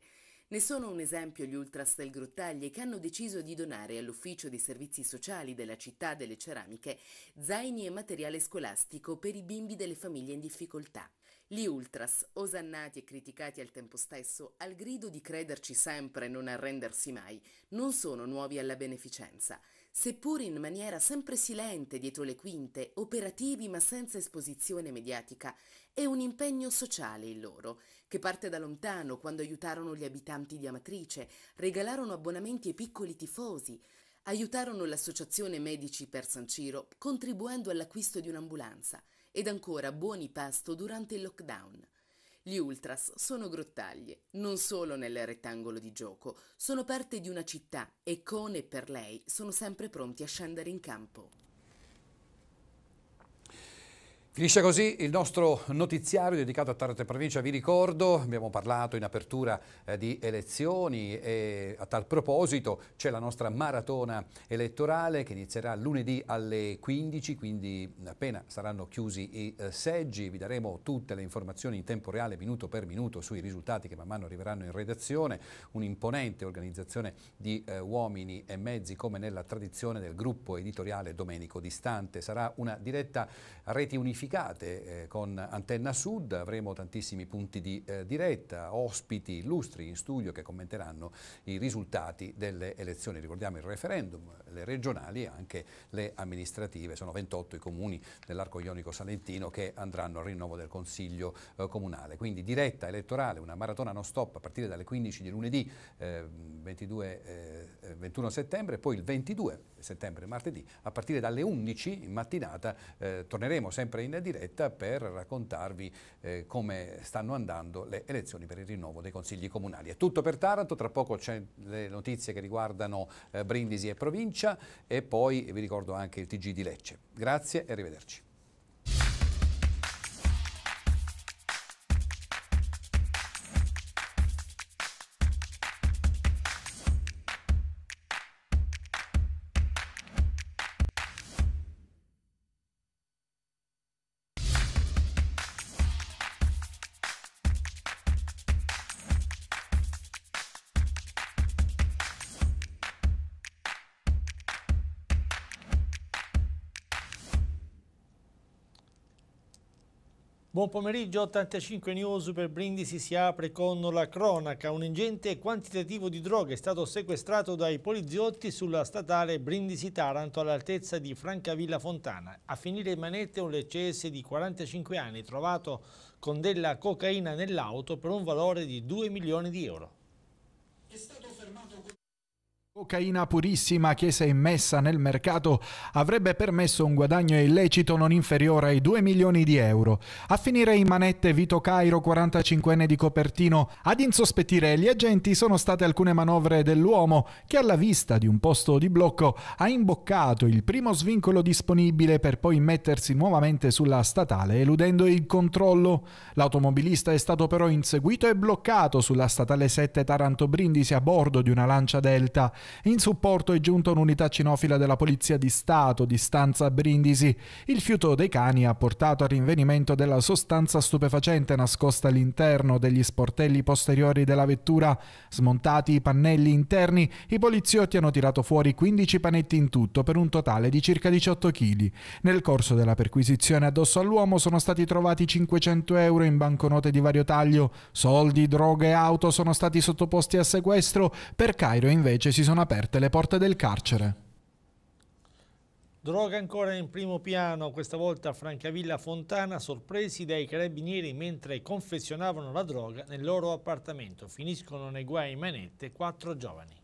Ne sono un esempio gli Ultras del Grottaglie che hanno deciso di donare all'Ufficio dei Servizi Sociali della Città delle Ceramiche zaini e materiale scolastico per i bimbi delle famiglie in difficoltà. Gli Ultras, osannati e criticati al tempo stesso, al grido di crederci sempre e non arrendersi mai, non sono nuovi alla beneficenza seppur in maniera sempre silente dietro le quinte, operativi ma senza esposizione mediatica, è un impegno sociale il loro, che parte da lontano quando aiutarono gli abitanti di Amatrice, regalarono abbonamenti ai piccoli tifosi, aiutarono l'associazione Medici per San Ciro contribuendo all'acquisto di un'ambulanza ed ancora buoni pasto durante il lockdown. Gli ultras sono grottaglie, non solo nel rettangolo di gioco, sono parte di una città e con e per lei sono sempre pronti a scendere in campo. Finisce così il nostro notiziario dedicato a Taranto e Provincia, vi ricordo, abbiamo parlato in apertura eh, di elezioni e a tal proposito c'è la nostra maratona elettorale che inizierà lunedì alle 15, quindi appena saranno chiusi i eh, seggi, vi daremo tutte le informazioni in tempo reale, minuto per minuto, sui risultati che man mano arriveranno in redazione, un'imponente organizzazione di eh, uomini e mezzi come nella tradizione del gruppo editoriale Domenico Distante, sarà una diretta reti unificata amplificate eh, con Antenna Sud, avremo tantissimi punti di eh, diretta, ospiti illustri in studio che commenteranno i risultati delle elezioni, ricordiamo il referendum, le regionali e anche le amministrative, sono 28 i comuni dell'arco ionico salentino che andranno al rinnovo del Consiglio eh, Comunale, quindi diretta elettorale, una maratona non stop a partire dalle 15 di lunedì 22, eh, 21 eh, eh, settembre, e poi il 22 settembre martedì a partire dalle 11 in mattinata torneremo sempre in in diretta per raccontarvi eh, come stanno andando le elezioni per il rinnovo dei consigli comunali. È tutto per Taranto, tra poco c'è le notizie che riguardano eh, Brindisi e provincia e poi vi ricordo anche il TG di Lecce. Grazie e arrivederci. Buon pomeriggio, 85 News per Brindisi si apre con la cronaca. Un ingente quantitativo di droga è stato sequestrato dai poliziotti sulla statale Brindisi-Taranto all'altezza di Francavilla Fontana. A finire in manette un leccese di 45 anni trovato con della cocaina nell'auto per un valore di 2 milioni di euro. È stato Cocaina purissima che se immessa nel mercato avrebbe permesso un guadagno illecito non inferiore ai 2 milioni di euro. A finire in manette Vito Cairo, 45enne di Copertino, ad insospettire gli agenti sono state alcune manovre dell'uomo che alla vista di un posto di blocco ha imboccato il primo svincolo disponibile per poi mettersi nuovamente sulla statale eludendo il controllo. L'automobilista è stato però inseguito e bloccato sulla statale 7 Taranto Brindisi a bordo di una lancia Delta. In supporto è giunta un'unità cinofila della Polizia di Stato di Stanza Brindisi. Il fiuto dei cani ha portato al rinvenimento della sostanza stupefacente nascosta all'interno degli sportelli posteriori della vettura. Smontati i pannelli interni, i poliziotti hanno tirato fuori 15 panetti in tutto per un totale di circa 18 kg. Nel corso della perquisizione addosso all'uomo sono stati trovati 500 euro in banconote di vario taglio, soldi, droghe e auto sono stati sottoposti a sequestro, per Cairo invece si sono sono aperte le porte del carcere. Droga ancora in primo piano, questa volta a Francavilla Fontana, sorpresi dai carabinieri mentre confezionavano la droga nel loro appartamento. Finiscono nei guai manette quattro giovani.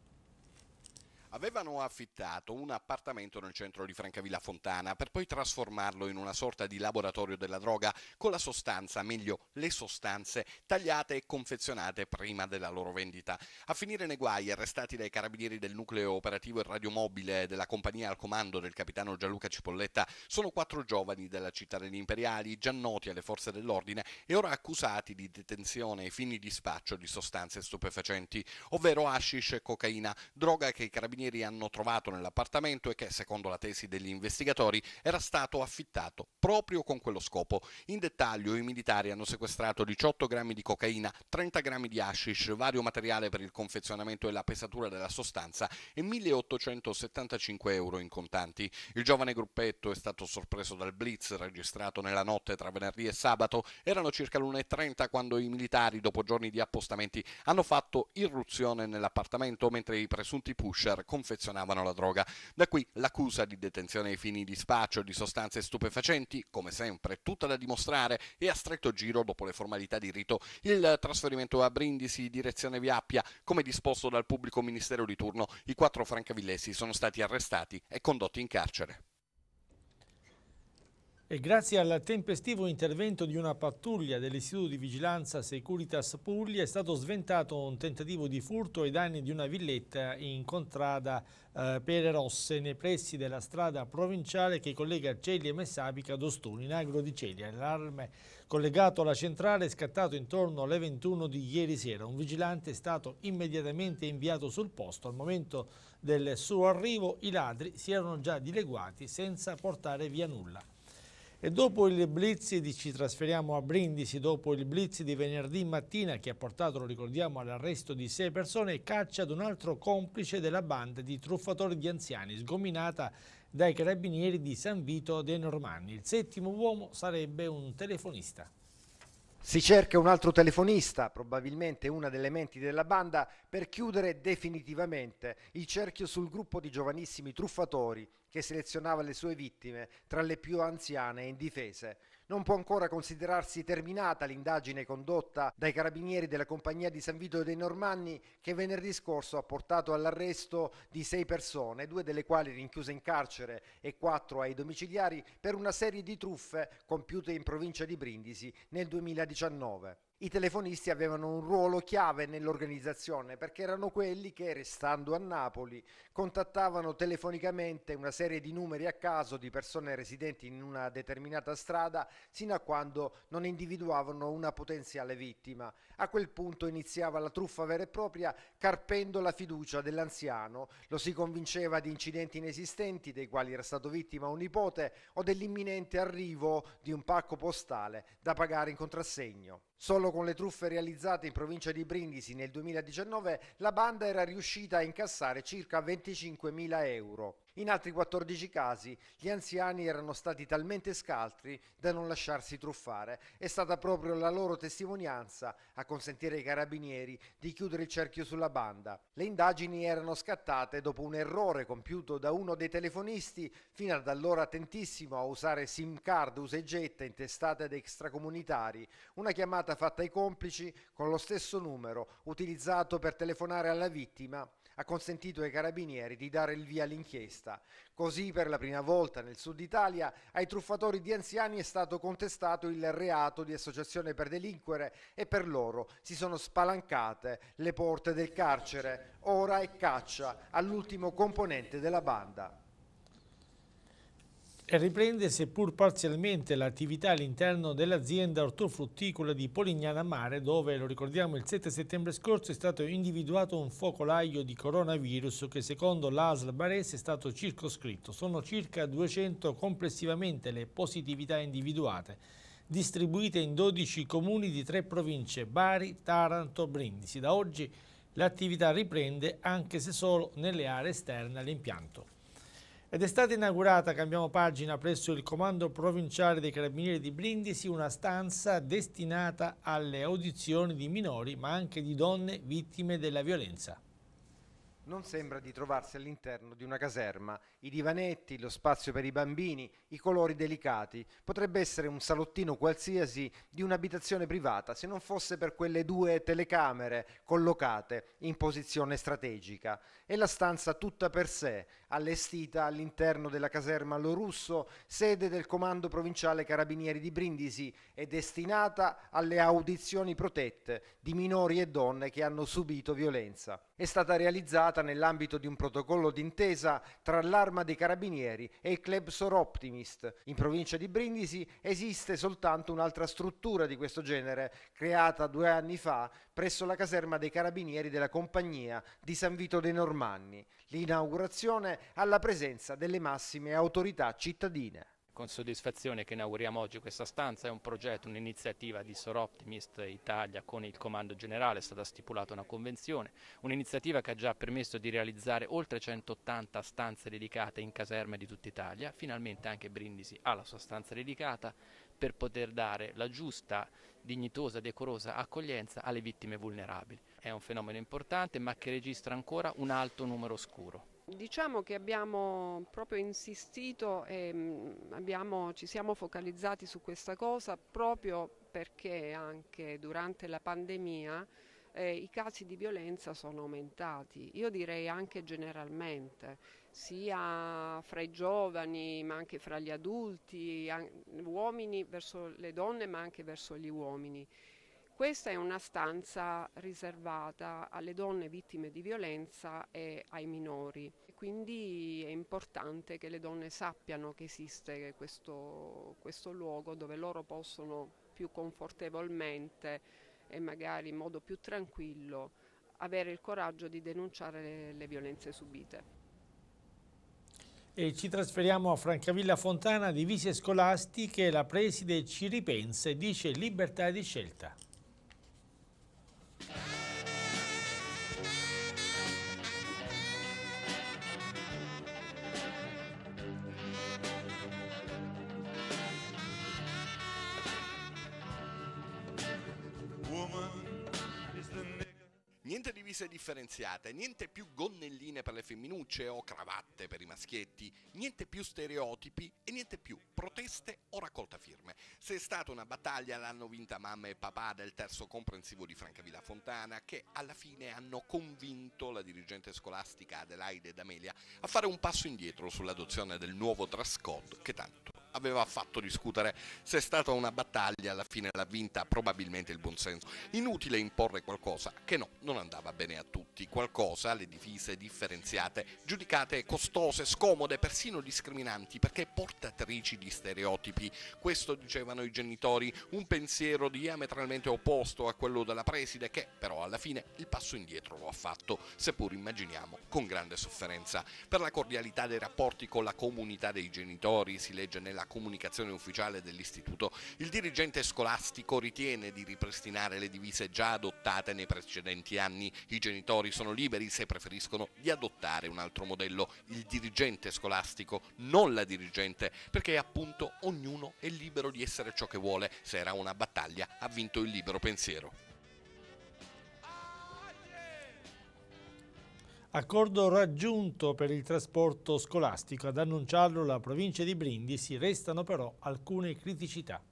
Avevano affittato un appartamento nel centro di Francavilla Fontana per poi trasformarlo in una sorta di laboratorio della droga con la sostanza, meglio le sostanze, tagliate e confezionate prima della loro vendita. A finire nei guai, arrestati dai carabinieri del nucleo operativo e radiomobile della compagnia al comando del capitano Gianluca Cipolletta, sono quattro giovani della città degli imperiali, già noti alle forze dell'ordine e ora accusati di detenzione ai fini di spaccio di sostanze stupefacenti, ovvero hashish e cocaina, droga che i carabinieri carabinieri hanno trovato nell'appartamento e che, secondo la tesi degli investigatori, era stato affittato proprio con quello scopo. In dettaglio i militari hanno sequestrato 18 grammi di cocaina, 30 grammi di hashish, vario materiale per il confezionamento e la pesatura della sostanza e 1875 euro in contanti. Il giovane gruppetto è stato sorpreso dal blitz registrato nella notte tra venerdì e sabato. Erano circa l'1.30 quando i militari, dopo giorni di appostamenti, hanno fatto irruzione nell'appartamento mentre i presunti pusher confezionavano la droga. Da qui l'accusa di detenzione ai fini di spaccio di sostanze stupefacenti, come sempre, tutta da dimostrare e a stretto giro dopo le formalità di rito. Il trasferimento a Brindisi, direzione Viappia, come disposto dal pubblico ministero di turno, i quattro francavillesi sono stati arrestati e condotti in carcere. E grazie al tempestivo intervento di una pattuglia dell'Istituto di Vigilanza Securitas Puglia è stato sventato un tentativo di furto ai danni di una villetta in contrada eh, Pere Rosse nei pressi della strada provinciale che collega Celia e Messapica ad Ostuni, in agro di Celia. L'allarme collegato alla centrale è scattato intorno alle 21 di ieri sera. Un vigilante è stato immediatamente inviato sul posto. Al momento del suo arrivo i ladri si erano già dileguati senza portare via nulla. E dopo il blitz di ci trasferiamo a Brindisi, dopo il blitz di venerdì mattina che ha portato, lo ricordiamo, all'arresto di sei persone e caccia ad un altro complice della banda di truffatori di anziani sgominata dai carabinieri di San Vito dei Normanni. Il settimo uomo sarebbe un telefonista. Si cerca un altro telefonista, probabilmente una delle menti della banda, per chiudere definitivamente il cerchio sul gruppo di giovanissimi truffatori che selezionava le sue vittime tra le più anziane e indifese. Non può ancora considerarsi terminata l'indagine condotta dai carabinieri della compagnia di San Vito dei Normanni che venerdì scorso ha portato all'arresto di sei persone, due delle quali rinchiuse in carcere e quattro ai domiciliari per una serie di truffe compiute in provincia di Brindisi nel 2019 i telefonisti avevano un ruolo chiave nell'organizzazione perché erano quelli che, restando a Napoli, contattavano telefonicamente una serie di numeri a caso di persone residenti in una determinata strada sino a quando non individuavano una potenziale vittima. A quel punto iniziava la truffa vera e propria carpendo la fiducia dell'anziano, lo si convinceva di incidenti inesistenti dei quali era stato vittima un nipote o dell'imminente arrivo di un pacco postale da pagare in contrassegno. Solo con le truffe realizzate in provincia di Brindisi nel 2019 la banda era riuscita a incassare circa 25.000 euro. In altri 14 casi gli anziani erano stati talmente scaltri da non lasciarsi truffare. È stata proprio la loro testimonianza a consentire ai carabinieri di chiudere il cerchio sulla banda. Le indagini erano scattate dopo un errore compiuto da uno dei telefonisti, fino ad allora attentissimo a usare SIM card usa e getta intestate ad extracomunitari, una chiamata fatta ai complici con lo stesso numero utilizzato per telefonare alla vittima ha consentito ai carabinieri di dare il via all'inchiesta. Così per la prima volta nel sud Italia ai truffatori di anziani è stato contestato il reato di associazione per delinquere e per loro si sono spalancate le porte del carcere. Ora è caccia all'ultimo componente della banda riprende seppur parzialmente l'attività all'interno dell'azienda ortofrutticola di Polignana Mare dove, lo ricordiamo, il 7 settembre scorso è stato individuato un focolaio di coronavirus che secondo l'ASL Barese è stato circoscritto. Sono circa 200 complessivamente le positività individuate distribuite in 12 comuni di tre province Bari, Taranto, Brindisi. Da oggi l'attività riprende anche se solo nelle aree esterne all'impianto. Ed è stata inaugurata, cambiamo pagina, presso il Comando Provinciale dei Carabinieri di Brindisi una stanza destinata alle audizioni di minori ma anche di donne vittime della violenza. Non sembra di trovarsi all'interno di una caserma. I divanetti, lo spazio per i bambini, i colori delicati. Potrebbe essere un salottino qualsiasi di un'abitazione privata, se non fosse per quelle due telecamere collocate in posizione strategica e la stanza tutta per sé, allestita all'interno della caserma Lo Russo, sede del Comando Provinciale Carabinieri di Brindisi e destinata alle audizioni protette di minori e donne che hanno subito violenza. È stata realizzata nell'ambito di un protocollo d'intesa tra l'Arma dei Carabinieri e il Club Sor Optimist. In provincia di Brindisi esiste soltanto un'altra struttura di questo genere, creata due anni fa presso la caserma dei carabinieri della compagnia di San Vito dei Normanni. L'inaugurazione alla presenza delle massime autorità cittadine. Con soddisfazione che inauguriamo oggi questa stanza, è un progetto, un'iniziativa di Soroptimist Italia con il Comando Generale, è stata stipulata una convenzione, un'iniziativa che ha già permesso di realizzare oltre 180 stanze dedicate in caserme di tutta Italia, finalmente anche Brindisi ha la sua stanza dedicata per poter dare la giusta dignitosa, decorosa accoglienza alle vittime vulnerabili. È un fenomeno importante ma che registra ancora un alto numero scuro. Diciamo che abbiamo proprio insistito e mm, abbiamo, ci siamo focalizzati su questa cosa proprio perché anche durante la pandemia eh, i casi di violenza sono aumentati, io direi anche generalmente, sia fra i giovani ma anche fra gli adulti, uomini verso le donne ma anche verso gli uomini. Questa è una stanza riservata alle donne vittime di violenza e ai minori, quindi è importante che le donne sappiano che esiste questo, questo luogo dove loro possono più confortevolmente e magari in modo più tranquillo avere il coraggio di denunciare le, le violenze subite. E ci trasferiamo a Francavilla Fontana, divise scolastiche, la preside ci ripensa e dice libertà di scelta. divise differenziate, niente più gonnelline per le femminucce o cravatte per i maschietti, niente più stereotipi e niente più proteste o raccolta firme. Se è stata una battaglia l'hanno vinta mamma e papà del terzo comprensivo di Francavilla Fontana che alla fine hanno convinto la dirigente scolastica Adelaide D'Amelia a fare un passo indietro sull'adozione del nuovo dress code che tanto aveva fatto discutere. Se è stata una battaglia, alla fine l'ha vinta probabilmente il buonsenso. Inutile imporre qualcosa che no, non andava bene a tutti. Qualcosa, le divise differenziate, giudicate costose, scomode, persino discriminanti, perché portatrici di stereotipi. Questo dicevano i genitori, un pensiero diametralmente opposto a quello della preside che però alla fine il passo indietro lo ha fatto, seppur immaginiamo con grande sofferenza. Per la cordialità dei rapporti con la comunità dei genitori si legge nella la comunicazione ufficiale dell'istituto, il dirigente scolastico ritiene di ripristinare le divise già adottate nei precedenti anni. I genitori sono liberi se preferiscono di adottare un altro modello, il dirigente scolastico, non la dirigente, perché appunto ognuno è libero di essere ciò che vuole. Se era una battaglia ha vinto il libero pensiero. Accordo raggiunto per il trasporto scolastico, ad annunciarlo la provincia di Brindisi, restano però alcune criticità.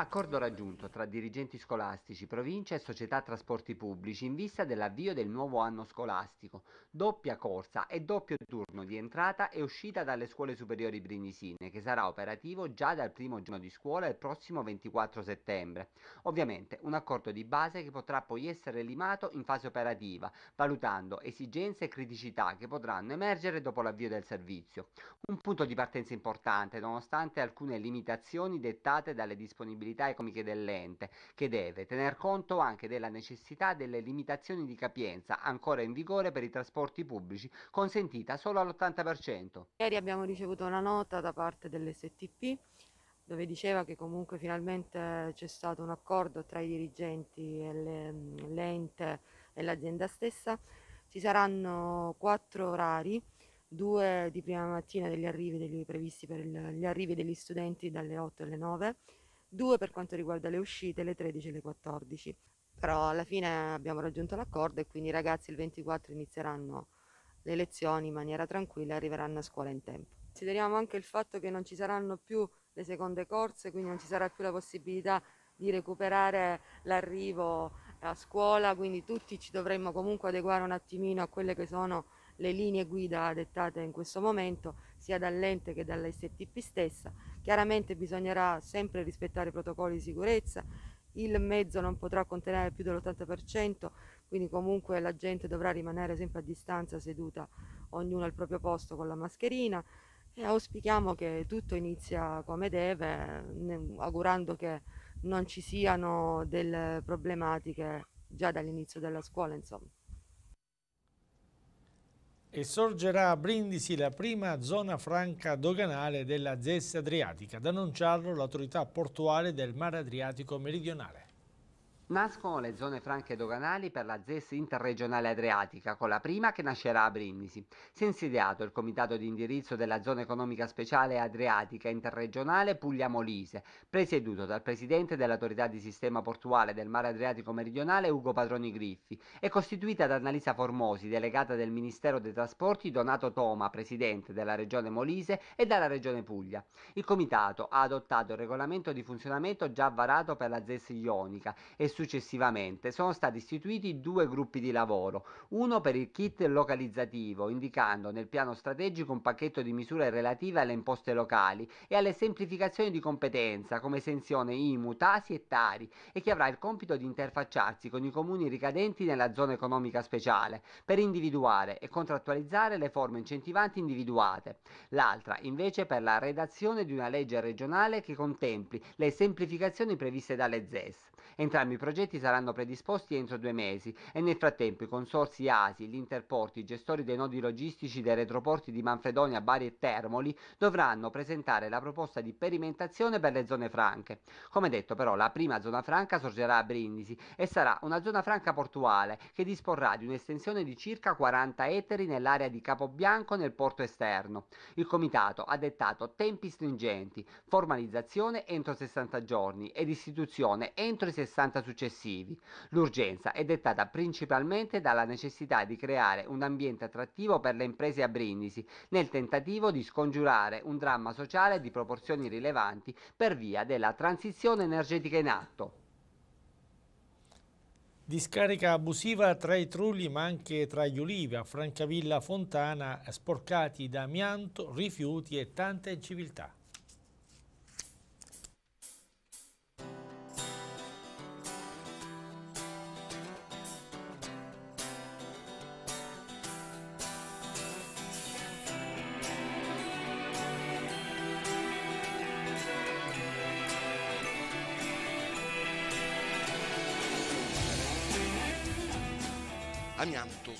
Accordo raggiunto tra dirigenti scolastici, provincia e società trasporti pubblici in vista dell'avvio del nuovo anno scolastico, doppia corsa e doppio turno di entrata e uscita dalle scuole superiori brindisine, che sarà operativo già dal primo giorno di scuola il prossimo 24 settembre. Ovviamente un accordo di base che potrà poi essere limato in fase operativa, valutando esigenze e criticità che potranno emergere dopo l'avvio del servizio. Un punto di partenza importante nonostante alcune limitazioni dettate dalle disponibilità responsabilità economiche dell'ente, che deve tener conto anche della necessità delle limitazioni di capienza ancora in vigore per i trasporti pubblici, consentita solo all'80%. Ieri abbiamo ricevuto una nota da parte dell'STP dove diceva che comunque finalmente c'è stato un accordo tra i dirigenti e mm, l'ente e l'azienda stessa. Ci saranno quattro orari, due di prima mattina degli arrivi degli previsti per gli arrivi degli studenti dalle 8 alle 9 due per quanto riguarda le uscite, le 13 e le 14. Però alla fine abbiamo raggiunto l'accordo e quindi i ragazzi il 24 inizieranno le lezioni in maniera tranquilla e arriveranno a scuola in tempo. Consideriamo anche il fatto che non ci saranno più le seconde corse, quindi non ci sarà più la possibilità di recuperare l'arrivo a scuola, quindi tutti ci dovremmo comunque adeguare un attimino a quelle che sono le linee guida dettate in questo momento sia dall'ente che dall'STP stessa. Chiaramente bisognerà sempre rispettare i protocolli di sicurezza, il mezzo non potrà contenere più dell'80%, quindi comunque la gente dovrà rimanere sempre a distanza seduta ognuno al proprio posto con la mascherina e auspichiamo che tutto inizia come deve, augurando che non ci siano delle problematiche già dall'inizio della scuola, insomma e sorgerà a Brindisi la prima zona franca doganale della Zessa Adriatica, ad annunciarlo l'autorità portuale del mare Adriatico meridionale. Nascono le zone franche doganali per la ZES interregionale adriatica, con la prima che nascerà a Brindisi. Si è insediato il comitato di indirizzo della zona economica speciale adriatica interregionale Puglia-Molise, presieduto dal presidente dell'autorità di sistema portuale del mare Adriatico meridionale Ugo Padroni Griffi e costituita da Annalisa Formosi, delegata del Ministero dei Trasporti, Donato Toma, presidente della regione Molise e dalla regione Puglia. Il comitato ha adottato il regolamento di funzionamento già varato per la ZES ionica e Successivamente sono stati istituiti due gruppi di lavoro, uno per il kit localizzativo, indicando nel piano strategico un pacchetto di misure relative alle imposte locali e alle semplificazioni di competenza, come esenzione IMU, TASI e TARI, e che avrà il compito di interfacciarsi con i comuni ricadenti nella zona economica speciale, per individuare e contrattualizzare le forme incentivanti individuate. L'altra, invece, per la redazione di una legge regionale che contempli le semplificazioni previste dalle ZES. Entrambi i progetti saranno predisposti entro due mesi e nel frattempo i consorsi ASI, l'Interporti, i gestori dei nodi logistici dei retroporti di Manfredonia, Bari e Termoli dovranno presentare la proposta di perimentazione per le zone franche. Come detto però la prima zona franca sorgerà a Brindisi e sarà una zona franca portuale che disporrà di un'estensione di circa 40 ettari nell'area di Capobianco nel porto esterno. Il comitato ha dettato tempi stringenti, formalizzazione entro 60 giorni ed istituzione entro i 60 60 successivi. L'urgenza è dettata principalmente dalla necessità di creare un ambiente attrattivo per le imprese a Brindisi, nel tentativo di scongiurare un dramma sociale di proporzioni rilevanti per via della transizione energetica in atto. Discarica abusiva tra i trulli ma anche tra gli ulivi a Francavilla Fontana sporcati da amianto, rifiuti e tante inciviltà.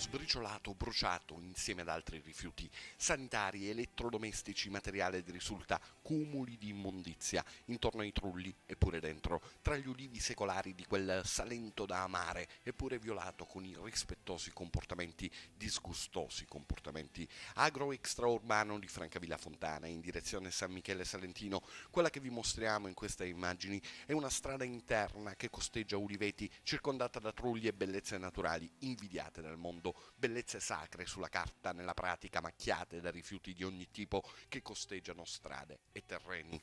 sbriciolato, bruciato insieme ad altri rifiuti sanitari, elettrodomestici, materiale di risulta, cumuli di immondizia, intorno ai trulli e pure dentro, tra gli ulivi secolari di quel Salento da amare, eppure violato con irrispettosi comportamenti, disgustosi comportamenti agro-extraurbano di Francavilla Fontana in direzione San Michele Salentino. Quella che vi mostriamo in queste immagini è una strada interna che costeggia Uliveti circondata da trulli e bellezze naturali invidiate dal mondo bellezze sacre sulla carta, nella pratica macchiate da rifiuti di ogni tipo che costeggiano strade e terreni.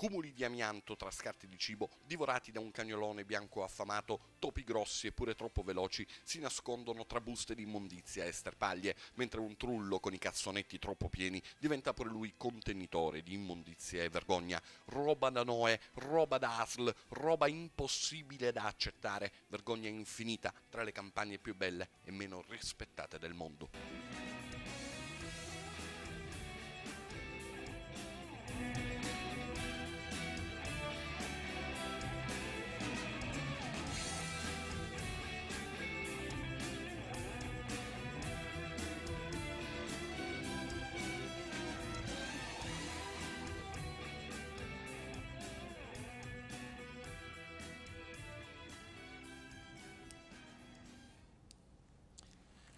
cumuli di amianto tra scarti di cibo, divorati da un cagnolone bianco affamato, topi grossi e pure troppo veloci si nascondono tra buste di immondizia e sterpaglie, mentre un trullo con i cazzonetti troppo pieni diventa pure lui contenitore di immondizia e vergogna. Roba da Noè, roba da Asl, roba impossibile da accettare, vergogna infinita tra le campagne più belle e meno rispettate del mondo.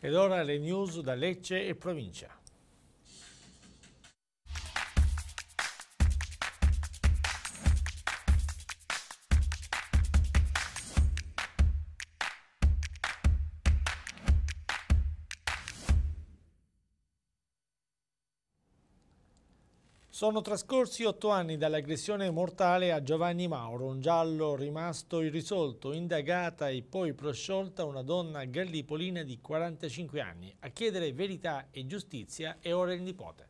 Ed ora le news da Lecce e provincia. Sono trascorsi otto anni dall'aggressione mortale a Giovanni Mauro, un giallo rimasto irrisolto, indagata e poi prosciolta una donna gallipolina di 45 anni. A chiedere verità e giustizia è ora il nipote.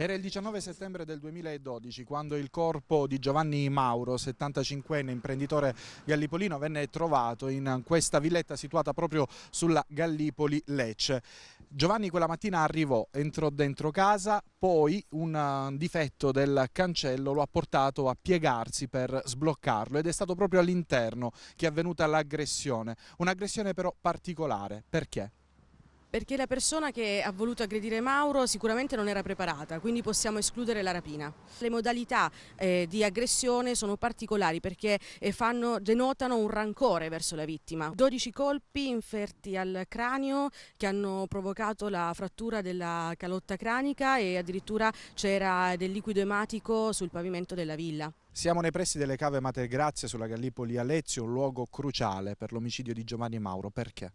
Era il 19 settembre del 2012 quando il corpo di Giovanni Mauro, 75enne imprenditore gallipolino, venne trovato in questa villetta situata proprio sulla Gallipoli-Lecce. Giovanni quella mattina arrivò, entrò dentro casa, poi un eh, difetto del cancello lo ha portato a piegarsi per sbloccarlo ed è stato proprio all'interno che è avvenuta l'aggressione, un'aggressione però particolare, perché? Perché la persona che ha voluto aggredire Mauro sicuramente non era preparata, quindi possiamo escludere la rapina. Le modalità eh, di aggressione sono particolari perché eh, fanno, denotano un rancore verso la vittima. 12 colpi inferti al cranio che hanno provocato la frattura della calotta cranica e addirittura c'era del liquido ematico sul pavimento della villa. Siamo nei pressi delle cave Matergrazia sulla Gallipoli a Lezio, un luogo cruciale per l'omicidio di Giovanni Mauro. Perché?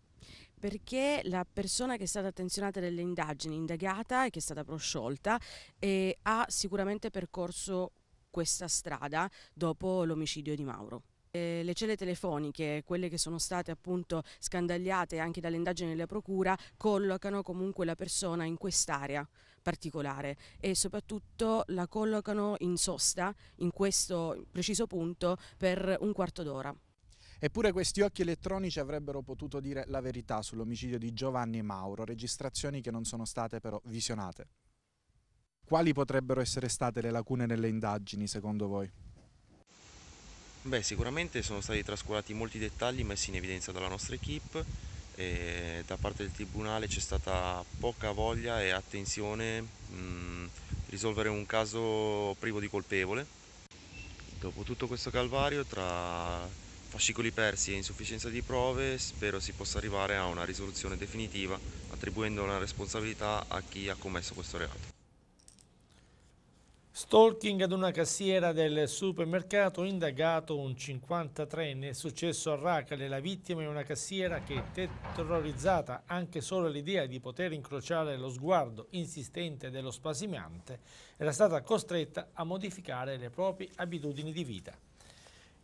perché la persona che è stata attenzionata nelle indagini, indagata e che è stata prosciolta, eh, ha sicuramente percorso questa strada dopo l'omicidio di Mauro. Eh, le celle telefoniche, quelle che sono state appunto scandagliate anche dalle indagini della Procura, collocano comunque la persona in quest'area particolare e soprattutto la collocano in sosta in questo preciso punto per un quarto d'ora. Eppure questi occhi elettronici avrebbero potuto dire la verità sull'omicidio di Giovanni e Mauro, registrazioni che non sono state però visionate. Quali potrebbero essere state le lacune nelle indagini, secondo voi? Beh, sicuramente sono stati trascurati molti dettagli messi in evidenza dalla nostra equip. E da parte del Tribunale c'è stata poca voglia e attenzione mh, mm, risolvere un caso privo di colpevole. Dopo tutto questo calvario tra fascicoli persi e insufficienza di prove, spero si possa arrivare a una risoluzione definitiva attribuendo la responsabilità a chi ha commesso questo reato. Stalking ad una cassiera del supermercato, indagato un 53enne, è successo a Racale. La vittima è una cassiera che, terrorizzata anche solo l'idea di poter incrociare lo sguardo insistente dello spasimante, era stata costretta a modificare le proprie abitudini di vita.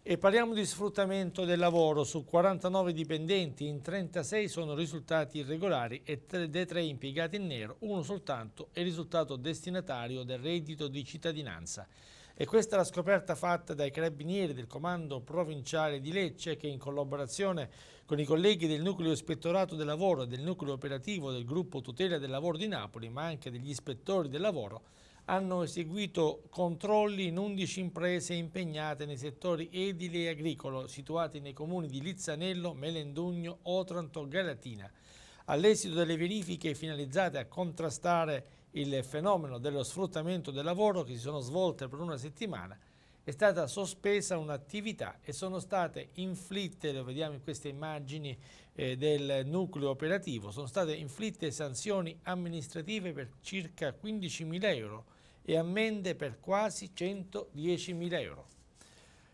E parliamo di sfruttamento del lavoro, su 49 dipendenti in 36 sono risultati irregolari e dei tre impiegati in nero, uno soltanto è risultato destinatario del reddito di cittadinanza. E questa è la scoperta fatta dai carabinieri del comando provinciale di Lecce che in collaborazione con i colleghi del nucleo ispettorato del lavoro e del nucleo operativo del gruppo tutela del lavoro di Napoli, ma anche degli ispettori del lavoro, hanno eseguito controlli in 11 imprese impegnate nei settori edile e agricolo situati nei comuni di Lizzanello, Melendugno, Otranto, Galatina. All'esito delle verifiche finalizzate a contrastare il fenomeno dello sfruttamento del lavoro che si sono svolte per una settimana, è stata sospesa un'attività e sono state inflitte, lo vediamo in queste immagini eh, del nucleo operativo, sono state inflitte sanzioni amministrative per circa 15.000 euro e ammende per quasi 110.000 euro.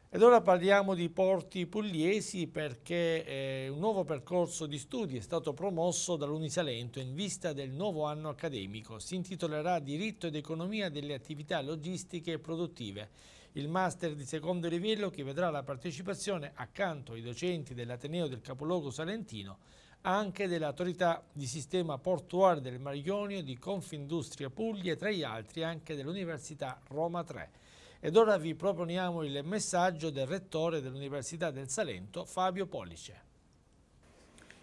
Ed ora parliamo di porti pugliesi perché eh, un nuovo percorso di studi è stato promosso dall'Unisalento in vista del nuovo anno accademico. Si intitolerà Diritto ed economia delle attività logistiche e produttive. Il master di secondo livello che vedrà la partecipazione accanto ai docenti dell'Ateneo del capoluogo salentino anche delle autorità di sistema portuale del Marionio, di Confindustria Puglia e tra gli altri anche dell'Università Roma 3. Ed ora vi proponiamo il messaggio del rettore dell'Università del Salento, Fabio Pollice.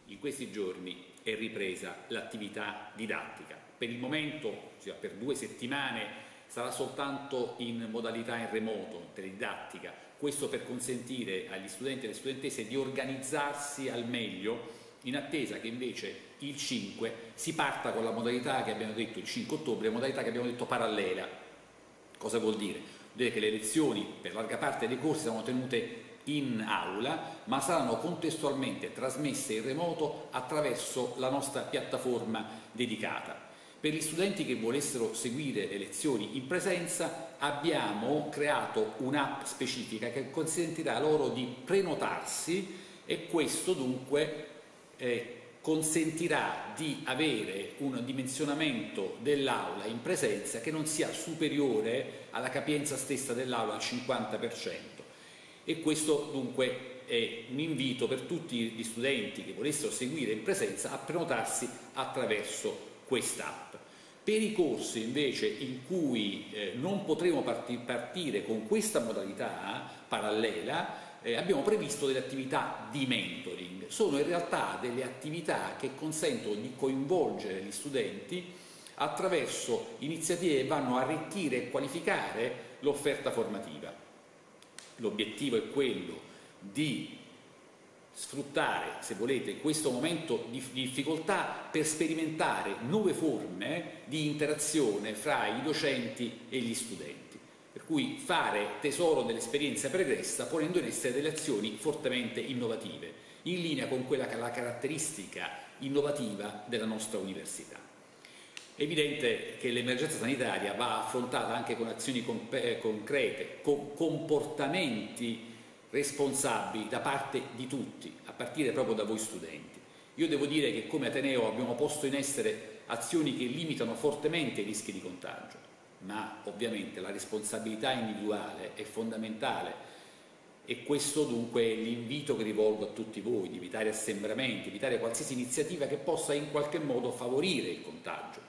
In questi giorni è ripresa l'attività didattica. Per il momento, cioè per due settimane, sarà soltanto in modalità in remoto, in teledidattica, questo per consentire agli studenti e alle studentesse di organizzarsi al meglio in attesa che invece il 5 si parta con la modalità che abbiamo detto il 5 ottobre, modalità che abbiamo detto parallela. Cosa vuol dire? Vuol dire che le lezioni per larga parte dei corsi saranno tenute in aula, ma saranno contestualmente trasmesse in remoto attraverso la nostra piattaforma dedicata. Per gli studenti che volessero seguire le lezioni in presenza abbiamo creato un'app specifica che consentirà loro di prenotarsi e questo dunque eh, consentirà di avere un dimensionamento dell'aula in presenza che non sia superiore alla capienza stessa dell'aula al 50% e questo dunque è un invito per tutti gli studenti che volessero seguire in presenza a prenotarsi attraverso quest'app. Per i corsi invece in cui eh, non potremo partire con questa modalità parallela eh, abbiamo previsto delle attività di mentoring sono in realtà delle attività che consentono di coinvolgere gli studenti attraverso iniziative che vanno a arricchire e qualificare l'offerta formativa. L'obiettivo è quello di sfruttare, se volete, questo momento di difficoltà per sperimentare nuove forme di interazione fra i docenti e gli studenti. Per cui fare tesoro dell'esperienza pregressa ponendo in essere delle azioni fortemente innovative in linea con quella che è la caratteristica innovativa della nostra università. È evidente che l'emergenza sanitaria va affrontata anche con azioni eh, concrete, con comportamenti responsabili da parte di tutti, a partire proprio da voi studenti. Io devo dire che come Ateneo abbiamo posto in essere azioni che limitano fortemente i rischi di contagio, ma ovviamente la responsabilità individuale è fondamentale e questo dunque è l'invito che rivolgo a tutti voi, di evitare assembramenti, evitare qualsiasi iniziativa che possa in qualche modo favorire il contagio.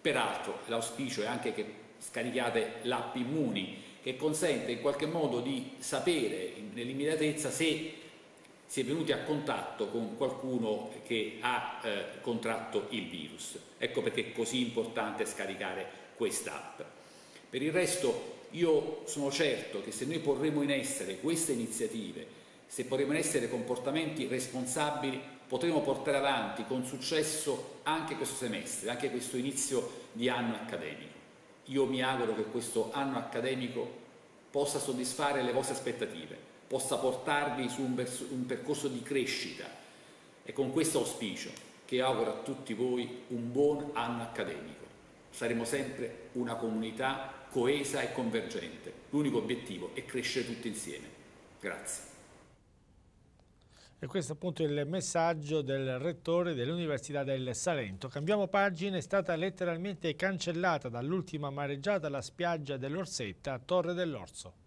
Peraltro l'auspicio è anche che scarichiate l'app Immuni, che consente in qualche modo di sapere nell'immediatezza se si è venuti a contatto con qualcuno che ha eh, contratto il virus. Ecco perché è così importante scaricare quest'app. Per il resto io sono certo che se noi porremo in essere queste iniziative, se porremo in essere comportamenti responsabili, potremo portare avanti con successo anche questo semestre, anche questo inizio di anno accademico. Io mi auguro che questo anno accademico possa soddisfare le vostre aspettative, possa portarvi su un, percorso di crescita e con questo auspicio che auguro a tutti voi un buon anno accademico. Saremo sempre una comunità coesa e convergente. L'unico obiettivo è crescere tutti insieme. Grazie. E questo è appunto il messaggio del rettore dell'Università del Salento. Cambiamo pagina, è stata letteralmente cancellata dall'ultima mareggiata la spiaggia dell'Orsetta a Torre dell'Orso.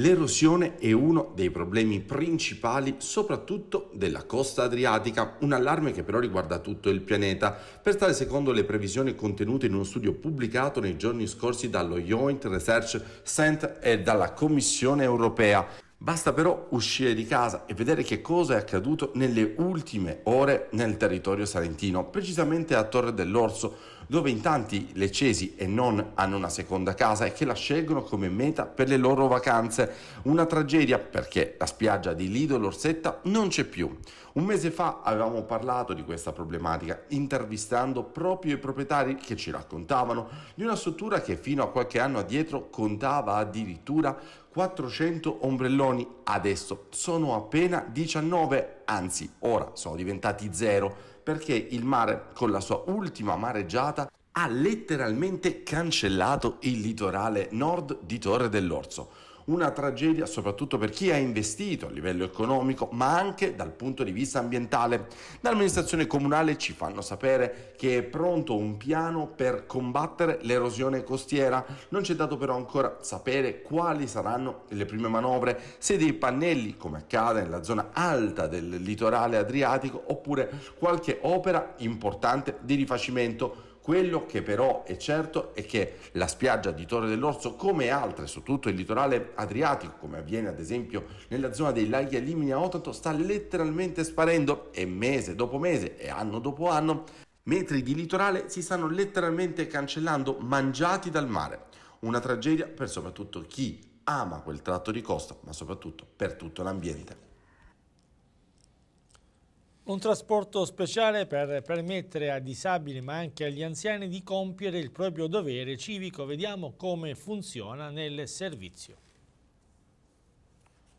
L'erosione è uno dei problemi principali soprattutto della costa adriatica, un allarme che però riguarda tutto il pianeta. Per stare secondo le previsioni contenute in uno studio pubblicato nei giorni scorsi dallo Joint Research Center e dalla Commissione europea, Basta però uscire di casa e vedere che cosa è accaduto nelle ultime ore nel territorio salentino, precisamente a Torre dell'Orso, dove in tanti leccesi e non hanno una seconda casa e che la scelgono come meta per le loro vacanze. Una tragedia perché la spiaggia di Lido Lorsetta non c'è più. Un mese fa avevamo parlato di questa problematica intervistando proprio i proprietari che ci raccontavano di una struttura che fino a qualche anno addietro contava addirittura 400 ombrelloni, adesso sono appena 19, anzi ora sono diventati zero perché il mare con la sua ultima mareggiata ha letteralmente cancellato il litorale nord di Torre dell'Orso una tragedia soprattutto per chi ha investito a livello economico, ma anche dal punto di vista ambientale. Dall'amministrazione comunale ci fanno sapere che è pronto un piano per combattere l'erosione costiera. Non c'è dato però ancora sapere quali saranno le prime manovre, se dei pannelli, come accade nella zona alta del litorale adriatico, oppure qualche opera importante di rifacimento quello che però è certo è che la spiaggia di Torre dell'Orso, come altre su tutto il litorale adriatico, come avviene ad esempio nella zona dei laghi a Limina Otranto, sta letteralmente sparendo e mese dopo mese e anno dopo anno metri di litorale si stanno letteralmente cancellando, mangiati dal mare. Una tragedia per soprattutto chi ama quel tratto di costa, ma soprattutto per tutto l'ambiente. Un trasporto speciale per permettere a disabili ma anche agli anziani di compiere il proprio dovere civico. Vediamo come funziona nel servizio.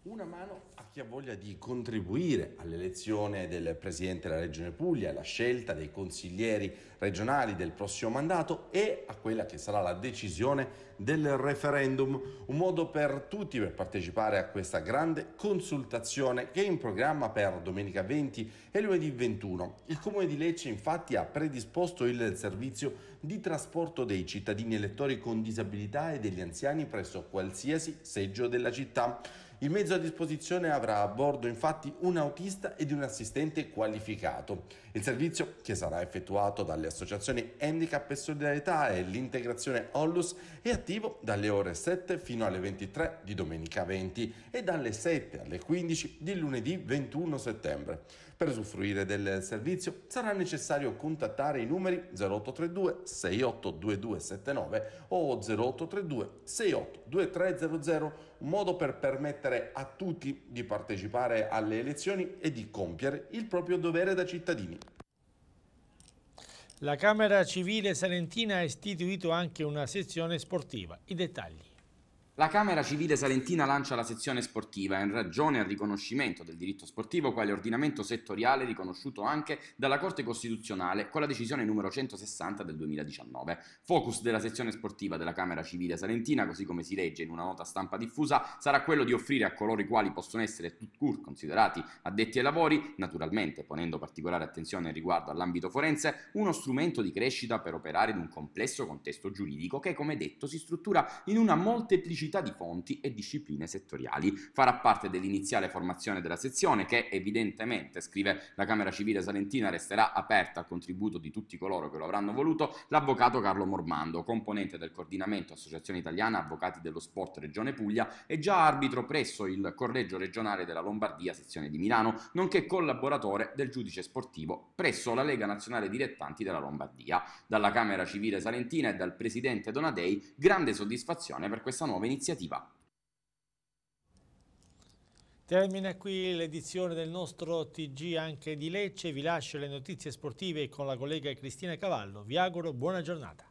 Una mano chi ha voglia di contribuire all'elezione del Presidente della Regione Puglia, alla scelta dei consiglieri regionali del prossimo mandato e a quella che sarà la decisione del referendum. Un modo per tutti per partecipare a questa grande consultazione che è in programma per domenica 20 e lunedì 21. Il Comune di Lecce infatti ha predisposto il servizio di trasporto dei cittadini elettori con disabilità e degli anziani presso qualsiasi seggio della città. Il mezzo a disposizione avrà a bordo infatti un autista ed un assistente qualificato il servizio, che sarà effettuato dalle associazioni Handicap e Solidarietà e l'integrazione Ollus, è attivo dalle ore 7 fino alle 23 di domenica 20 e dalle 7 alle 15 di lunedì 21 settembre. Per usufruire del servizio sarà necessario contattare i numeri 0832 682279 o 0832 682300, un modo per permettere a tutti di partecipare alle elezioni e di compiere il proprio dovere da cittadini la Camera Civile Salentina ha istituito anche una sezione sportiva. I dettagli. La Camera Civile Salentina lancia la sezione sportiva in ragione al riconoscimento del diritto sportivo quale ordinamento settoriale riconosciuto anche dalla Corte Costituzionale con la decisione numero 160 del 2019. Focus della sezione sportiva della Camera Civile Salentina, così come si legge in una nota stampa diffusa, sarà quello di offrire a coloro i quali possono essere tutcourt considerati addetti ai lavori, naturalmente ponendo particolare attenzione riguardo all'ambito forense, uno strumento di crescita per operare in un complesso contesto giuridico che, come detto, si struttura in una molteplicità specificità di fonti e discipline settoriali. Farà parte dell'iniziale formazione della sezione che evidentemente, scrive la Camera Civile Salentina, resterà aperta al contributo di tutti coloro che lo avranno voluto, l'avvocato Carlo Mormando, componente del coordinamento Associazione Italiana Avvocati dello Sport Regione Puglia e già arbitro presso il Correggio regionale della Lombardia, sezione di Milano, nonché collaboratore del giudice sportivo presso la Lega Nazionale Direttanti della Lombardia. Dalla Camera Civile Salentina e dal presidente Donadei grande soddisfazione per questa nuova iniziativa iniziativa. Termina qui l'edizione del nostro TG anche di Lecce, vi lascio le notizie sportive con la collega Cristina Cavallo, vi auguro buona giornata.